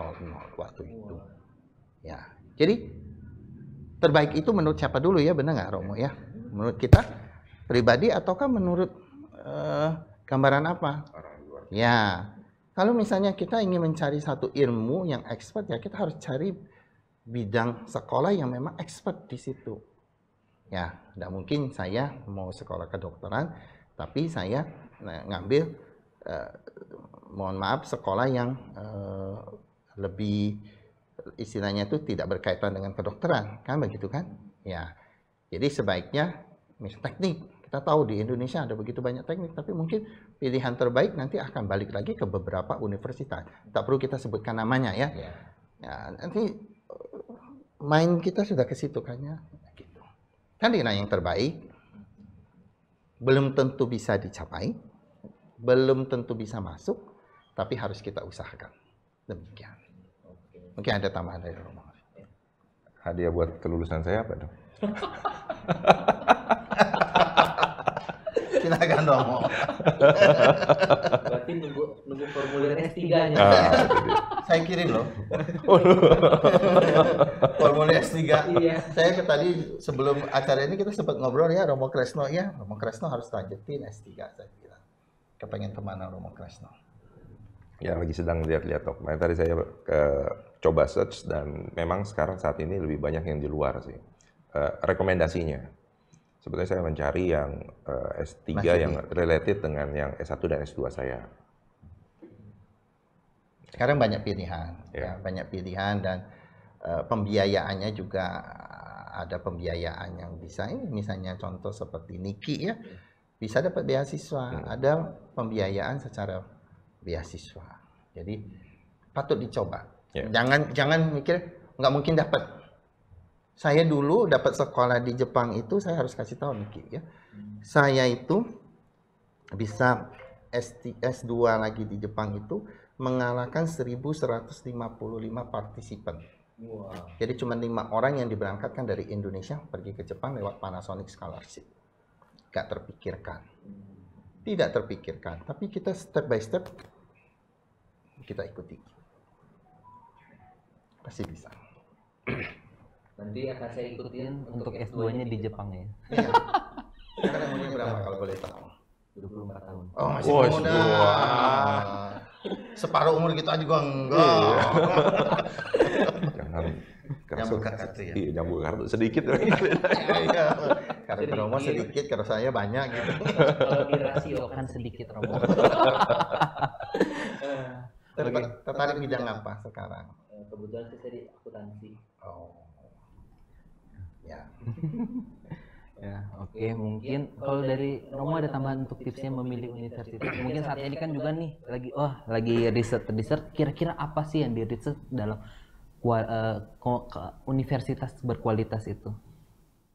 waktu itu. Ya, jadi terbaik itu menurut siapa dulu ya, benar nggak Romo ya? Menurut kita pribadi ataukah menurut uh, gambaran apa? Ya, kalau misalnya kita ingin mencari satu ilmu yang expert ya kita harus cari bidang sekolah yang memang expert di situ. Ya, tidak mungkin saya mau sekolah kedokteran, tapi saya eh, ngambil, eh, mohon maaf, sekolah yang eh, lebih istilahnya itu tidak berkaitan dengan kedokteran, kan begitu kan? Ya, jadi sebaiknya misalnya teknik, kita tahu di Indonesia ada begitu banyak teknik, tapi mungkin pilihan terbaik nanti akan balik lagi ke beberapa universitas. Tak perlu kita sebutkan namanya ya. Yeah. ya nanti main kita sudah ke situ kan ya. Gitu. Tadi kan nah yang terbaik belum tentu bisa dicapai, belum tentu bisa masuk, tapi harus kita usahakan. Demikian. Mungkin ada tambahan dari rumah. Hadiah buat kelulusan saya apa dong? (laughs) silakan dong. Berarti nunggu nunggu formulir S3-nya. Ah, gitu. saya kirim loh. formulir S3. Iya. Saya ke tadi sebelum acara ini kita sempat ngobrol ya Romo Kresno ya, Romo Kresno harus lanjutin S3 saya kira. Kepengen kemana Romo Kresno? Ya lagi sedang lihat-lihat dok. Makanya tadi saya ke, coba search dan memang sekarang saat ini lebih banyak yang di luar sih. Uh, rekomendasinya sebetulnya saya mencari yang uh, eh, S3 Masih yang di. related dengan yang S1 dan S2 saya. Sekarang banyak pilihan, yeah. ya, banyak pilihan dan uh, pembiayaannya juga ada pembiayaan yang bisa ini misalnya contoh seperti Niki ya bisa dapat beasiswa, hmm. ada pembiayaan secara beasiswa. Jadi patut dicoba. Yeah. Jangan jangan mikir nggak mungkin dapat saya dulu dapat sekolah di Jepang itu saya harus kasih tahu nih ya. Saya itu bisa STS 2 lagi di Jepang itu mengalahkan 1155 partisipan. Wow. Jadi cuma lima orang yang diberangkatkan dari Indonesia pergi ke Jepang lewat Panasonic Scholarship. Gak terpikirkan. Tidak terpikirkan. Tapi kita step by step kita ikuti. Pasti bisa nanti akan saya ikutin untuk, S2-nya di Jepang, ya. Sekarang (laughs) umurnya berapa kalau boleh tahu? 24 tahun. Oh, masih oh, muda. Separuh umur kita gua enggak. Iya. (laughs) Jangan kartu ya. Iya, nyambung kartu sedikit. (laughs) Iya, iya. Kartu romo sedikit, kalau saya banyak gitu. Kalau dirasio kan sedikit romo. Eh, tertarik bidang apa sekarang? Eh, kebetulan saya di akuntansi ya (laughs) ya oke okay. mungkin iya, kalau dari Romo ada tambahan untuk tipsnya memilih universitas mungkin saat ini kan juga nih iya. lagi oh lagi riset riset kira-kira apa sih yang di riset dalam eh, universitas berkualitas itu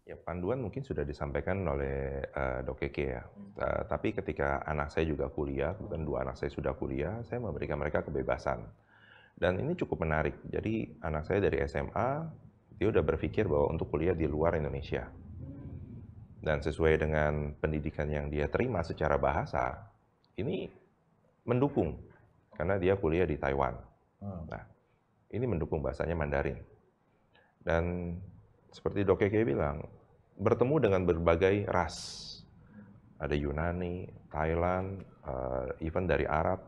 ya panduan mungkin sudah disampaikan oleh uh, Dok Keke ya uh, tapi ketika anak saya juga kuliah bukan dua anak saya sudah kuliah saya memberikan mereka kebebasan dan ini cukup menarik jadi anak saya dari SMA dia udah berpikir bahwa untuk kuliah di luar Indonesia. Dan sesuai dengan pendidikan yang dia terima secara bahasa, ini mendukung karena dia kuliah di Taiwan. Hmm. Nah, ini mendukung bahasanya Mandarin. Dan seperti Dok Keke bilang, bertemu dengan berbagai ras. Ada Yunani, Thailand, uh, even dari Arab,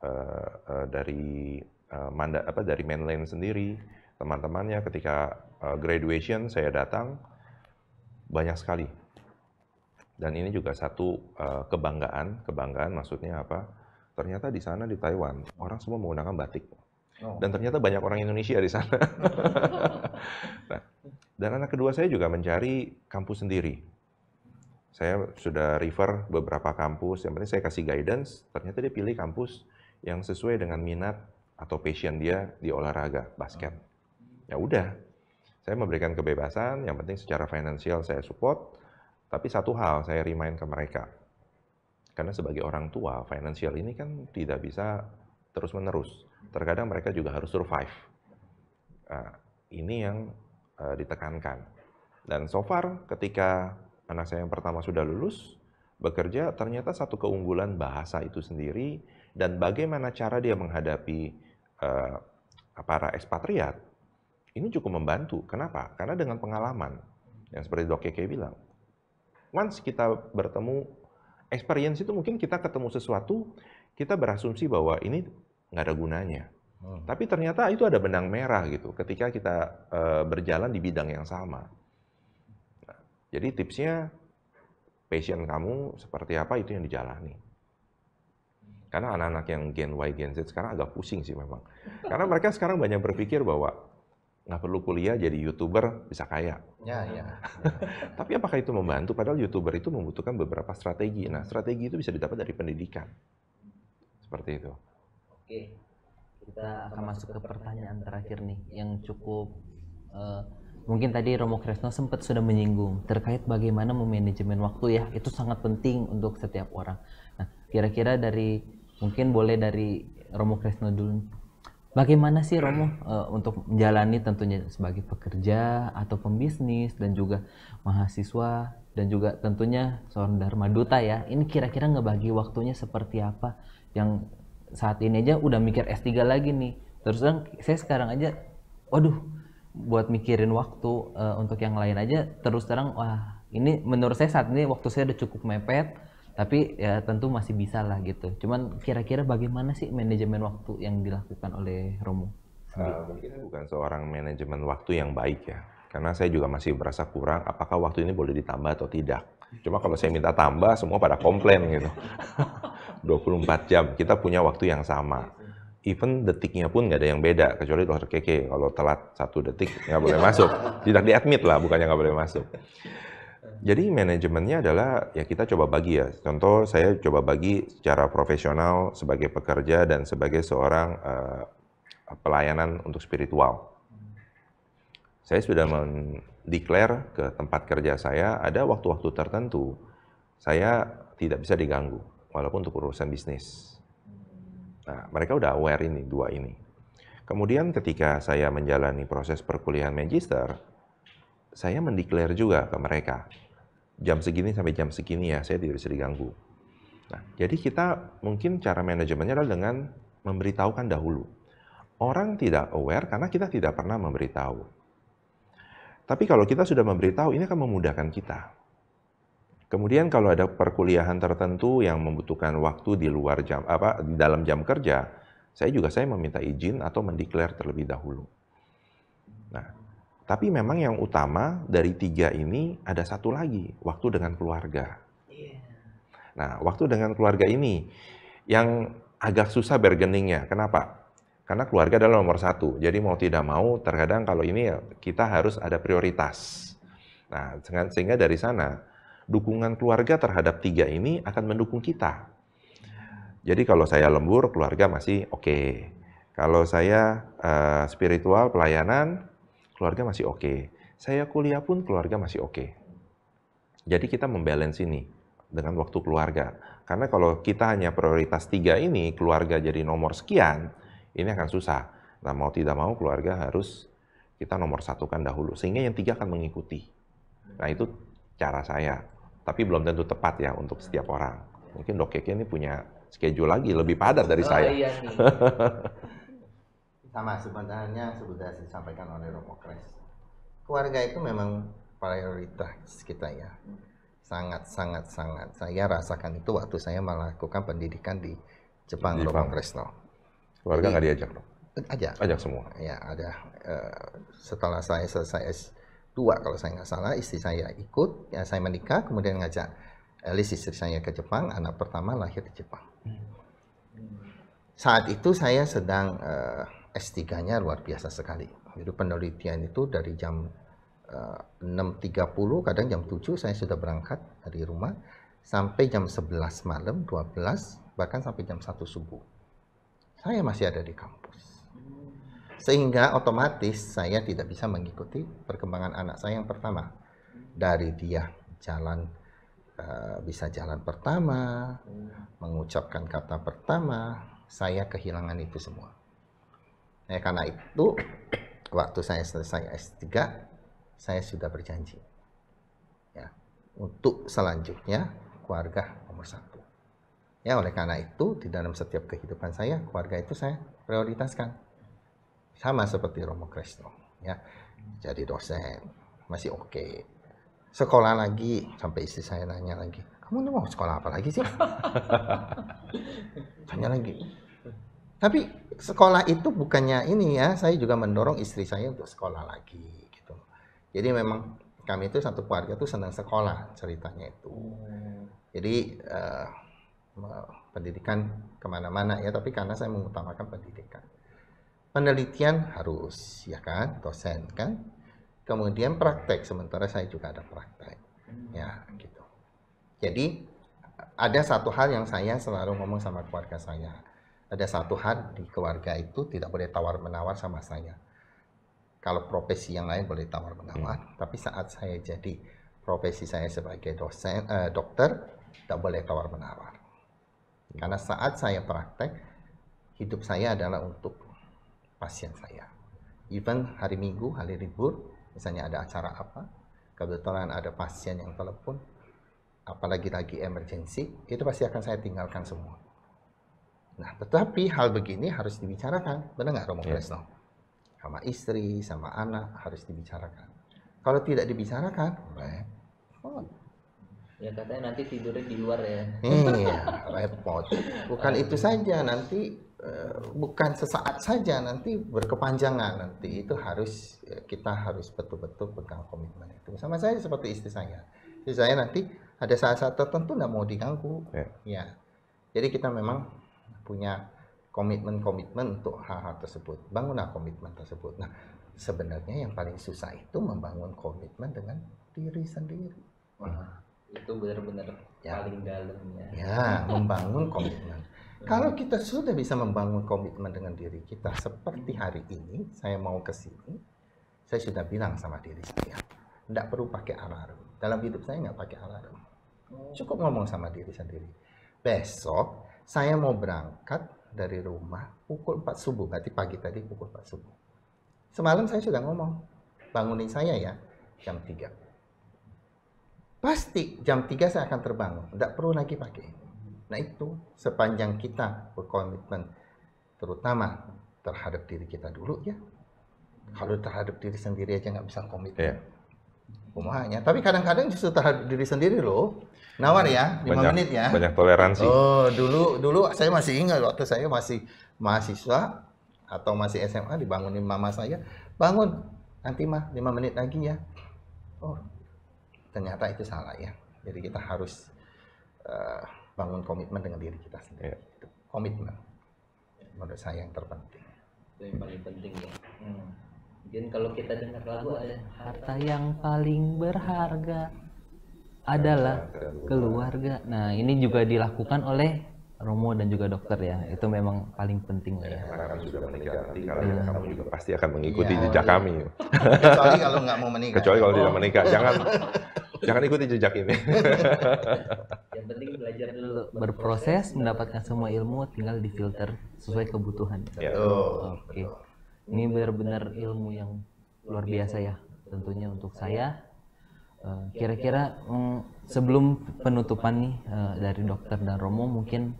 uh, uh, dari uh, Manda, apa dari mainland sendiri teman-temannya ketika uh, graduation saya datang banyak sekali. Dan ini juga satu uh, kebanggaan, kebanggaan maksudnya apa? Ternyata di sana di Taiwan orang semua menggunakan batik. Oh. Dan ternyata banyak orang Indonesia di sana. (laughs) nah, dan anak kedua saya juga mencari kampus sendiri. Saya sudah refer beberapa kampus, yang penting saya kasih guidance, ternyata dia pilih kampus yang sesuai dengan minat atau passion dia di olahraga, basket. Hmm ya udah saya memberikan kebebasan yang penting secara finansial saya support tapi satu hal saya remind ke mereka karena sebagai orang tua finansial ini kan tidak bisa terus menerus terkadang mereka juga harus survive nah, ini yang uh, ditekankan dan so far ketika anak saya yang pertama sudah lulus bekerja ternyata satu keunggulan bahasa itu sendiri dan bagaimana cara dia menghadapi uh, para ekspatriat ini cukup membantu. Kenapa? Karena dengan pengalaman yang seperti Dok Keke bilang, once kita bertemu experience itu mungkin kita ketemu sesuatu, kita berasumsi bahwa ini nggak ada gunanya. Hmm. Tapi ternyata itu ada benang merah gitu ketika kita uh, berjalan di bidang yang sama. Nah, jadi tipsnya passion kamu seperti apa itu yang dijalani. Karena anak-anak yang Gen Y, Gen Z sekarang agak pusing sih memang. Karena mereka sekarang banyak berpikir bahwa nggak perlu kuliah jadi youtuber bisa kaya. Ya, ya. ya. (laughs) Tapi apakah itu membantu? Padahal youtuber itu membutuhkan beberapa strategi. Nah, strategi itu bisa didapat dari pendidikan. Seperti itu. Oke, kita akan masuk ke pertanyaan terakhir nih, yang cukup uh, mungkin tadi Romo Kresno sempat sudah menyinggung terkait bagaimana memanajemen waktu ya. Itu sangat penting untuk setiap orang. Nah, kira-kira dari mungkin boleh dari Romo Kresno dulu Bagaimana sih Romo uh, untuk menjalani tentunya sebagai pekerja atau pembisnis dan juga mahasiswa dan juga tentunya seorang Dharma Duta ya. Ini kira-kira ngebagi waktunya seperti apa yang saat ini aja udah mikir S3 lagi nih. Terus terang saya sekarang aja waduh buat mikirin waktu uh, untuk yang lain aja terus terang wah ini menurut saya saat ini waktu saya udah cukup mepet tapi ya tentu masih bisa lah gitu cuman kira-kira bagaimana sih manajemen waktu yang dilakukan oleh Romo uh, mungkin bukan seorang manajemen waktu yang baik ya karena saya juga masih merasa kurang apakah waktu ini boleh ditambah atau tidak cuma kalau saya minta tambah semua pada komplain gitu 24 (laughs) jam kita punya waktu yang sama even detiknya pun nggak ada yang beda kecuali dokter keke kalau telat satu detik nggak boleh masuk tidak diadmit lah bukannya nggak boleh masuk jadi manajemennya adalah ya kita coba bagi ya. Contoh saya coba bagi secara profesional sebagai pekerja dan sebagai seorang uh, pelayanan untuk spiritual. Saya sudah mendeklar ke tempat kerja saya ada waktu-waktu tertentu saya tidak bisa diganggu walaupun untuk urusan bisnis. Nah, mereka udah aware ini dua ini. Kemudian ketika saya menjalani proses perkuliahan magister, saya mendeklar juga ke mereka jam segini sampai jam segini ya, saya tidak bisa diganggu. Nah, jadi kita mungkin cara manajemennya adalah dengan memberitahukan dahulu. Orang tidak aware karena kita tidak pernah memberitahu. Tapi kalau kita sudah memberitahu, ini akan memudahkan kita. Kemudian kalau ada perkuliahan tertentu yang membutuhkan waktu di luar jam apa di dalam jam kerja, saya juga saya meminta izin atau mendeklar terlebih dahulu. Nah, tapi memang yang utama dari tiga ini ada satu lagi, waktu dengan keluarga. Iya. Nah, waktu dengan keluarga ini yang agak susah bergeningnya. Kenapa? Karena keluarga adalah nomor satu. Jadi mau tidak mau, terkadang kalau ini ya kita harus ada prioritas. Nah, sehingga dari sana dukungan keluarga terhadap tiga ini akan mendukung kita. Jadi kalau saya lembur, keluarga masih oke. Okay. Kalau saya uh, spiritual, pelayanan, keluarga masih oke. Okay. Saya kuliah pun keluarga masih oke. Okay. Jadi kita membalance ini dengan waktu keluarga. Karena kalau kita hanya prioritas tiga ini, keluarga jadi nomor sekian, ini akan susah. Nah mau tidak mau keluarga harus kita nomor satukan dahulu. Sehingga yang tiga akan mengikuti. Nah itu cara saya. Tapi belum tentu tepat ya untuk setiap orang. Mungkin dokeknya ini punya schedule lagi, lebih padat dari oh, saya. Iya nih. (laughs) sama sebenarnya sudah disampaikan oleh Romo Kres. Keluarga itu memang prioritas kita ya. Sangat sangat sangat saya rasakan itu waktu saya melakukan pendidikan di Jepang, di Jepang. Romo Kresno. Keluarga nggak diajak dong? Ajak. Ajak semua. Ya ada. Uh, setelah saya selesai S2 kalau saya nggak salah, istri saya ikut, ya saya menikah, kemudian ngajak Elis istri saya ke Jepang, anak pertama lahir di Jepang. Hmm. saat itu saya sedang uh, S3-nya luar biasa sekali. Jadi penelitian itu dari jam eh, uh, 6.30, kadang jam 7 saya sudah berangkat dari rumah, sampai jam 11 malam, 12, bahkan sampai jam 1 subuh. Saya masih ada di kampus. Sehingga otomatis saya tidak bisa mengikuti perkembangan anak saya yang pertama. Dari dia jalan eh, bisa jalan pertama, mengucapkan kata pertama, saya kehilangan itu semua Nah, karena itu waktu saya selesai S3 saya sudah berjanji ya untuk selanjutnya keluarga nomor satu. Ya oleh karena itu di dalam setiap kehidupan saya keluarga itu saya prioritaskan sama seperti Romo Kresno ya jadi dosen masih oke okay. sekolah lagi sampai istri saya nanya lagi kamu mau sekolah apa lagi sih? (laughs) Tanya lagi. Tapi sekolah itu bukannya ini ya, saya juga mendorong istri saya untuk sekolah lagi gitu. Jadi memang kami itu satu keluarga tuh senang sekolah ceritanya itu. Hmm. Jadi uh, pendidikan kemana-mana ya, tapi karena saya mengutamakan pendidikan. Penelitian harus ya kan, dosen kan. Kemudian praktek, sementara saya juga ada praktek. Hmm. Ya gitu. Jadi ada satu hal yang saya selalu ngomong sama keluarga saya ada satu hal di keluarga itu tidak boleh tawar menawar sama saya. Kalau profesi yang lain boleh tawar menawar, hmm. tapi saat saya jadi profesi saya sebagai dosen eh, dokter tidak boleh tawar menawar. Hmm. Karena saat saya praktek hidup saya adalah untuk pasien saya. Even hari Minggu, hari libur, misalnya ada acara apa, kebetulan ada pasien yang telepon, apalagi lagi emergency, itu pasti akan saya tinggalkan semua Nah, tetapi hal begini harus dibicarakan, benar nggak Romo yeah. Kresno? Sama istri, sama anak harus dibicarakan. Kalau tidak dibicarakan, repot. Ya katanya nanti tidurnya di luar ya. Iya, (laughs) repot. Bukan itu saja, nanti eh, bukan sesaat saja nanti berkepanjangan nanti itu harus eh, kita harus betul-betul pegang komitmen itu sama saya seperti istri saya istri saya nanti ada saat-saat tertentu nggak mau diganggu yeah. ya iya. jadi kita memang punya komitmen-komitmen untuk hal-hal tersebut. Bangunlah komitmen tersebut. Nah, sebenarnya yang paling susah itu membangun komitmen dengan diri sendiri. Wah, itu benar-benar ya. paling dalam ya. Ya, membangun komitmen. (laughs) Kalau kita sudah bisa membangun komitmen dengan diri kita seperti hari ini, saya mau ke sini, saya sudah bilang sama diri saya, tidak perlu pakai alarm. Dalam hidup saya nggak pakai alarm. Oh. Cukup ngomong sama diri sendiri. Besok saya mau berangkat dari rumah pukul 4 subuh, berarti pagi tadi pukul 4 subuh. Semalam saya sudah ngomong, bangunin saya ya jam 3. Pasti jam 3 saya akan terbangun, tidak perlu lagi pakai. Nah itu sepanjang kita berkomitmen terutama terhadap diri kita dulu ya. Kalau terhadap diri sendiri aja nggak bisa komitmen. Yeah kumahanya. Tapi kadang-kadang justru terhadap diri sendiri loh. Nawar ya, lima menit ya. Banyak toleransi. Oh, dulu dulu saya masih ingat waktu saya masih mahasiswa atau masih SMA dibangunin mama saya, bangun nanti mah lima menit lagi ya. Oh, ternyata itu salah ya. Jadi kita harus uh, bangun komitmen dengan diri kita sendiri. Ya. Komitmen menurut saya yang terpenting. Itu yang paling penting ya. Hmm. Jadi kalau kita dengar lagu ada harta yang paling berharga adalah keluarga. Nah, ini juga dilakukan oleh Romo dan juga dokter ya. Itu memang paling penting ya. ya. Karena kan sudah menikah nanti kalau ya. kamu juga pasti akan mengikuti ya, jejak kami. Kecuali kalau nggak mau menikah. Kecuali kalau oh. tidak menikah, jangan jangan ikuti jejak ini. (laughs) Yang penting belajar dulu berproses, mendapatkan semua ilmu tinggal difilter sesuai kebutuhan. Ya. Oh, Oke. Okay ini benar-benar ilmu yang luar biasa ya tentunya untuk saya eh, kira-kira mm, sebelum penutupan nih eh, dari dokter dan Romo mungkin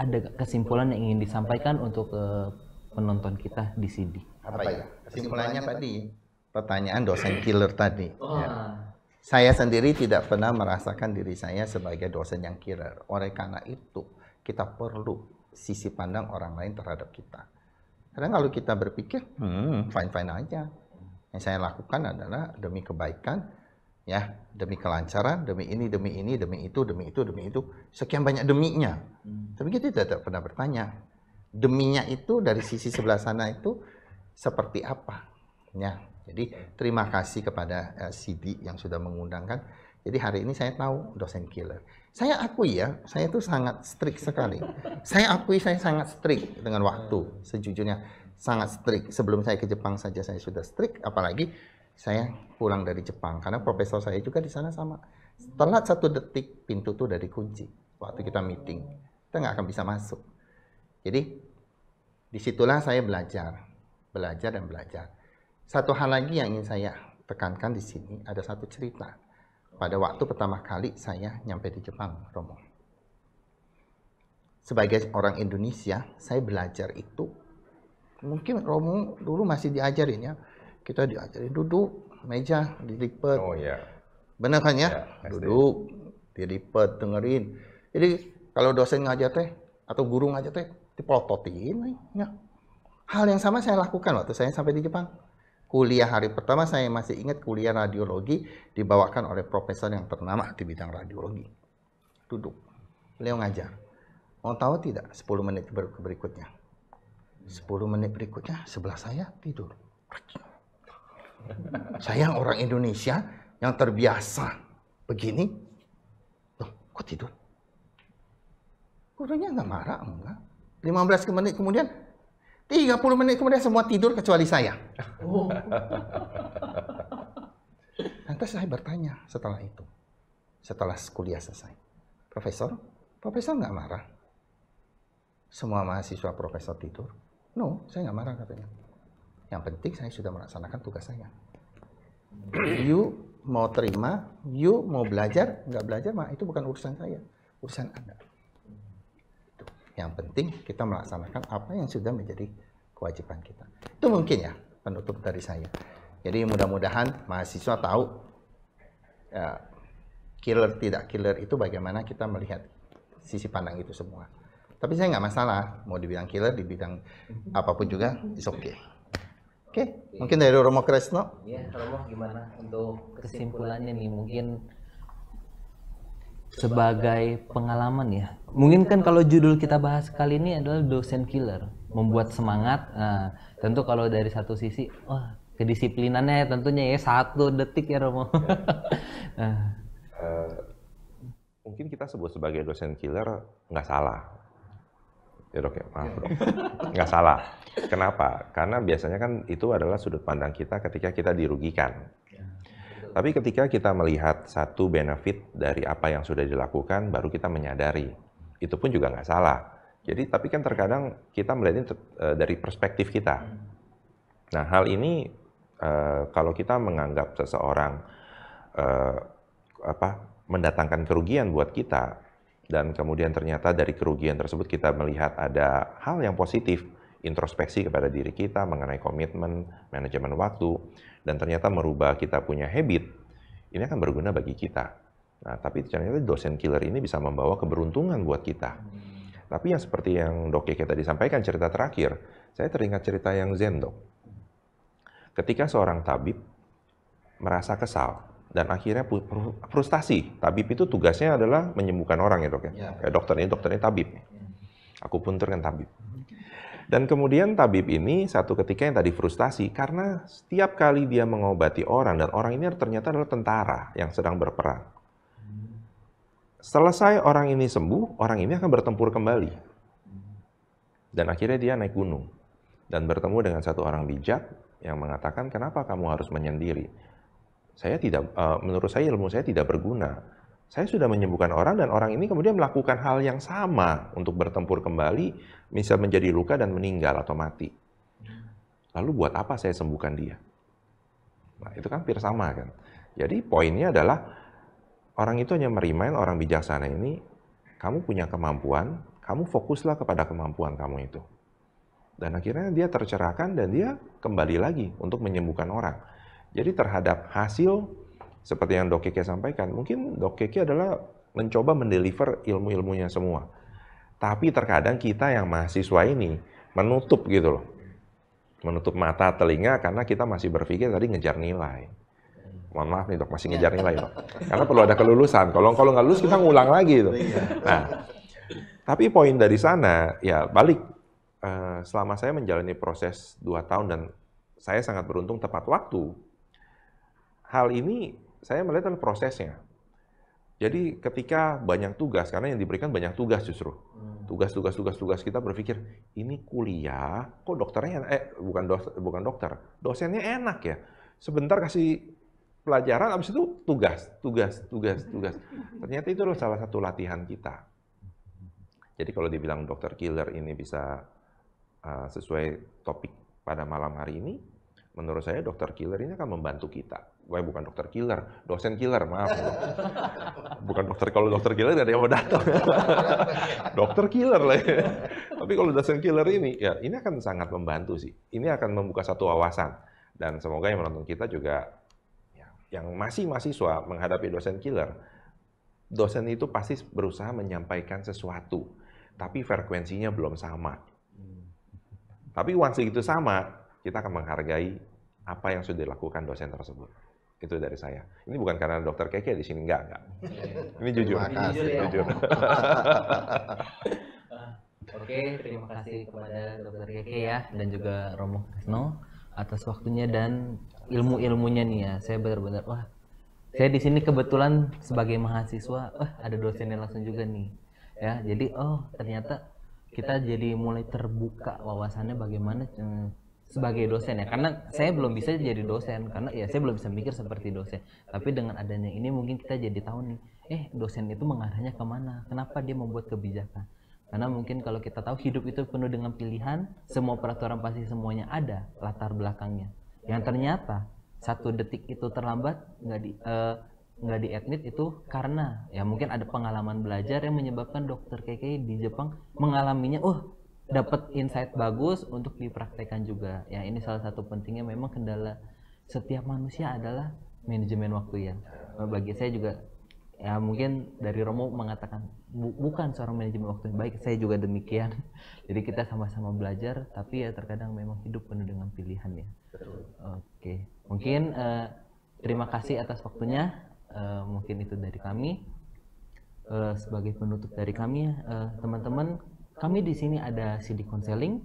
ada kesimpulan yang ingin disampaikan untuk eh, penonton kita di sini apa ya? ya kesimpulannya tadi pertanyaan dosen killer tadi oh. ya. saya sendiri tidak pernah merasakan diri saya sebagai dosen yang killer oleh karena itu kita perlu sisi pandang orang lain terhadap kita karena kalau kita berpikir, hmm. hmm, fine-fine aja. Yang saya lakukan adalah demi kebaikan, ya, demi kelancaran, demi ini, demi ini, demi itu, demi itu, demi itu, sekian banyak deminya. Hmm. Tapi kita tidak pernah bertanya, deminya itu dari sisi sebelah sana itu seperti apa, ya. Jadi terima kasih kepada uh, yang sudah mengundangkan. Jadi hari ini saya tahu dosen killer. Saya akui ya, saya itu sangat strict sekali. Saya akui saya sangat strict dengan waktu, sejujurnya sangat strict. Sebelum saya ke Jepang saja saya sudah strict, apalagi saya pulang dari Jepang karena profesor saya juga di sana sama. Telat satu detik pintu tuh dari kunci waktu kita meeting, kita nggak akan bisa masuk. Jadi disitulah saya belajar, belajar dan belajar. Satu hal lagi yang ingin saya tekankan di sini ada satu cerita pada waktu pertama kali saya nyampe di Jepang, Romo. Sebagai orang Indonesia, saya belajar itu mungkin Romo dulu masih diajarin ya. Kita diajarin duduk, meja dilipat. Oh iya. Benar kan ya? Yeah, duduk, dilipat, dengerin. Jadi kalau dosen ngajar teh atau guru ngajar teh dipototin. ya. Hal yang sama saya lakukan waktu saya sampai di Jepang kuliah hari pertama saya masih ingat kuliah radiologi dibawakan oleh profesor yang ternama di bidang radiologi. Duduk. Beliau ngajar. Mau tahu tidak 10 menit ber berikutnya? 10 menit berikutnya sebelah saya tidur. Saya orang Indonesia yang terbiasa begini. Loh, kok tidur? Gurunya nggak marah enggak? 15 menit kemudian 30 menit kemudian semua tidur kecuali saya. Oh. Lantas saya bertanya setelah itu, setelah kuliah selesai, Profesor, Profesor nggak marah? Semua mahasiswa Profesor tidur? No, saya nggak marah katanya. Yang penting saya sudah melaksanakan tugas saya. you mau terima, you mau belajar, nggak belajar, mah itu bukan urusan saya, urusan Anda. Yang penting kita melaksanakan apa yang sudah menjadi kewajiban kita. Itu mungkin ya penutup dari saya. Jadi mudah-mudahan mahasiswa tahu uh, killer tidak killer itu bagaimana kita melihat sisi pandang itu semua. Tapi saya nggak masalah mau dibilang killer, dibilang apapun juga, is okay. Oke, okay. mungkin dari Romo Kresno. Ya, Romo gimana untuk kesimpulannya nih mungkin sebagai pengalaman ya. Mungkin kan kalau judul kita bahas kali ini adalah dosen killer, membuat semangat. Nah, tentu kalau dari satu sisi, wah kedisiplinannya tentunya ya satu detik ya Romo. Ya. nah. (laughs) uh, mungkin kita sebut sebagai dosen killer nggak salah. Ya dok ya, maaf dok. (laughs) Nggak salah. Kenapa? Karena biasanya kan itu adalah sudut pandang kita ketika kita dirugikan. Tapi ketika kita melihat satu benefit dari apa yang sudah dilakukan, baru kita menyadari. Itu pun juga nggak salah. Jadi, tapi kan terkadang kita melihatnya e, dari perspektif kita. Nah, hal ini e, kalau kita menganggap seseorang e, apa mendatangkan kerugian buat kita, dan kemudian ternyata dari kerugian tersebut kita melihat ada hal yang positif, introspeksi kepada diri kita mengenai komitmen, manajemen waktu, dan ternyata merubah kita punya habit, ini akan berguna bagi kita. Nah, tapi ternyata dosen killer ini bisa membawa keberuntungan buat kita. Tapi yang seperti yang dok kita tadi sampaikan cerita terakhir, saya teringat cerita yang Zen dok. Ketika seorang tabib merasa kesal dan akhirnya frustasi, tabib itu tugasnya adalah menyembuhkan orang ya dok ya. ya. dokter ini dokternya tabib. Aku pun kan tabib. Dan kemudian tabib ini satu ketika yang tadi frustasi karena setiap kali dia mengobati orang dan orang ini ternyata adalah tentara yang sedang berperang. Selesai orang ini sembuh, orang ini akan bertempur kembali. Dan akhirnya dia naik gunung dan bertemu dengan satu orang bijak yang mengatakan, "Kenapa kamu harus menyendiri? Saya tidak eh, menurut saya ilmu saya tidak berguna saya sudah menyembuhkan orang dan orang ini kemudian melakukan hal yang sama untuk bertempur kembali, misal menjadi luka dan meninggal atau mati. Lalu buat apa saya sembuhkan dia? Nah, itu kan hampir sama kan. Jadi poinnya adalah orang itu hanya merimain orang bijaksana ini, kamu punya kemampuan, kamu fokuslah kepada kemampuan kamu itu. Dan akhirnya dia tercerahkan dan dia kembali lagi untuk menyembuhkan orang. Jadi terhadap hasil seperti yang Dok Kiki sampaikan, mungkin Dok Kiki adalah mencoba mendeliver ilmu-ilmunya semua. Tapi terkadang kita yang mahasiswa ini menutup gitu loh. Menutup mata, telinga karena kita masih berpikir tadi ngejar nilai. Mohon maaf nih dok, masih ya. ngejar nilai dok. Karena perlu ada kelulusan. Kalau kalau nggak lulus kita ngulang lagi itu. Iya. Nah, tapi poin dari sana ya balik. Eh, selama saya menjalani proses 2 tahun dan saya sangat beruntung tepat waktu. Hal ini saya melihat adalah kan prosesnya. Jadi ketika banyak tugas, karena yang diberikan banyak tugas justru. Hmm. Tugas, tugas, tugas, tugas. Kita berpikir, ini kuliah, kok dokternya, eh bukan, dos, bukan dokter, dosennya enak ya. Sebentar kasih pelajaran, abis itu tugas, tugas, tugas, tugas. Ternyata itu adalah salah satu latihan kita. Jadi kalau dibilang dokter killer ini bisa uh, sesuai topik pada malam hari ini, menurut saya dokter killer ini akan membantu kita Wah, bukan dokter killer, dosen killer, maaf. bukan dokter kalau dokter killer tidak ada yang mau datang. (laughs) dokter killer lah. Ya. Tapi kalau dosen killer ini, ya ini akan sangat membantu sih. Ini akan membuka satu wawasan dan semoga yang menonton kita juga ya, yang masih mahasiswa menghadapi dosen killer, dosen itu pasti berusaha menyampaikan sesuatu, tapi frekuensinya belum sama. Tapi once itu sama, kita akan menghargai apa yang sudah dilakukan dosen tersebut. Itu dari saya. Ini bukan karena dokter keke di sini, enggak, enggak. (laughs) Ini jujur. Terima kasih. Jujur. jujur. (laughs) (laughs) Oke, terima kasih kepada dokter keke ya, dan juga Romo Kresno atas waktunya dan ilmu-ilmunya nih ya. Saya benar-benar, wah, saya di sini kebetulan sebagai mahasiswa, wah ada dosennya langsung juga nih. Ya, jadi oh ternyata kita jadi mulai terbuka wawasannya bagaimana eh, sebagai dosen ya karena saya belum bisa jadi dosen karena ya saya belum bisa mikir seperti dosen tapi dengan adanya ini mungkin kita jadi tahu nih eh dosen itu mengarahnya kemana kenapa dia membuat kebijakan karena mungkin kalau kita tahu hidup itu penuh dengan pilihan semua peraturan pasti semuanya ada latar belakangnya yang ternyata satu detik itu terlambat nggak di uh, nggak admit itu karena ya mungkin ada pengalaman belajar yang menyebabkan dokter KK di Jepang mengalaminya oh dapat insight bagus untuk dipraktekkan juga ya ini salah satu pentingnya memang kendala setiap manusia adalah manajemen waktu ya. ya bagi saya juga ya mungkin dari Romo mengatakan bu bukan seorang manajemen waktu yang baik saya juga demikian (laughs) jadi kita sama-sama belajar tapi ya terkadang memang hidup penuh dengan pilihan ya oke mungkin uh, terima kasih atas waktunya uh, mungkin itu dari kami uh, sebagai penutup dari kami ya, teman-teman uh, teman -teman, kami di sini ada CD counseling.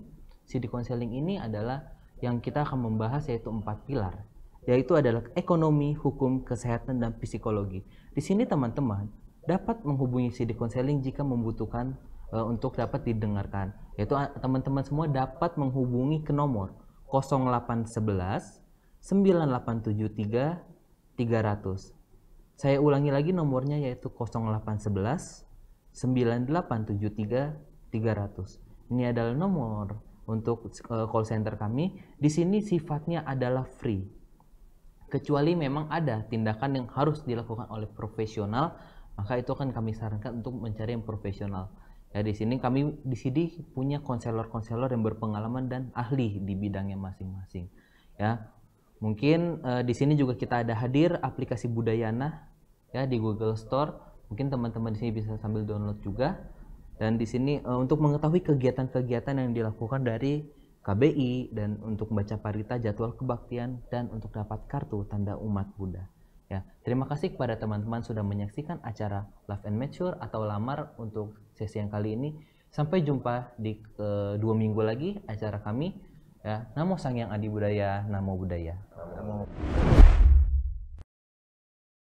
CD counseling ini adalah yang kita akan membahas yaitu empat pilar, yaitu adalah ekonomi, hukum, kesehatan, dan psikologi. Di sini teman-teman dapat menghubungi CD counseling jika membutuhkan e, untuk dapat didengarkan. Yaitu teman-teman semua dapat menghubungi ke nomor 0811 9873 300. Saya ulangi lagi nomornya yaitu 0811 9873 300. 300. Ini adalah nomor untuk eh, call center kami. Di sini sifatnya adalah free. Kecuali memang ada tindakan yang harus dilakukan oleh profesional, maka itu akan kami sarankan untuk mencari yang profesional. Ya, di sini kami di sini punya konselor-konselor yang berpengalaman dan ahli di bidangnya masing-masing. Ya, mungkin uh, di sini juga kita ada hadir aplikasi Budayana ya di Google Store. Mungkin teman-teman di sini bisa sambil download juga. Dan di sini uh, untuk mengetahui kegiatan-kegiatan yang dilakukan dari KBI dan untuk membaca parita jadwal kebaktian dan untuk dapat kartu tanda umat Buddha. Ya, terima kasih kepada teman-teman sudah menyaksikan acara Love and Mature atau Lamar untuk sesi yang kali ini. Sampai jumpa di eh, dua minggu lagi acara kami. Ya, Namo Sang Yang Adi Budaya, Namo Budaya. Namo.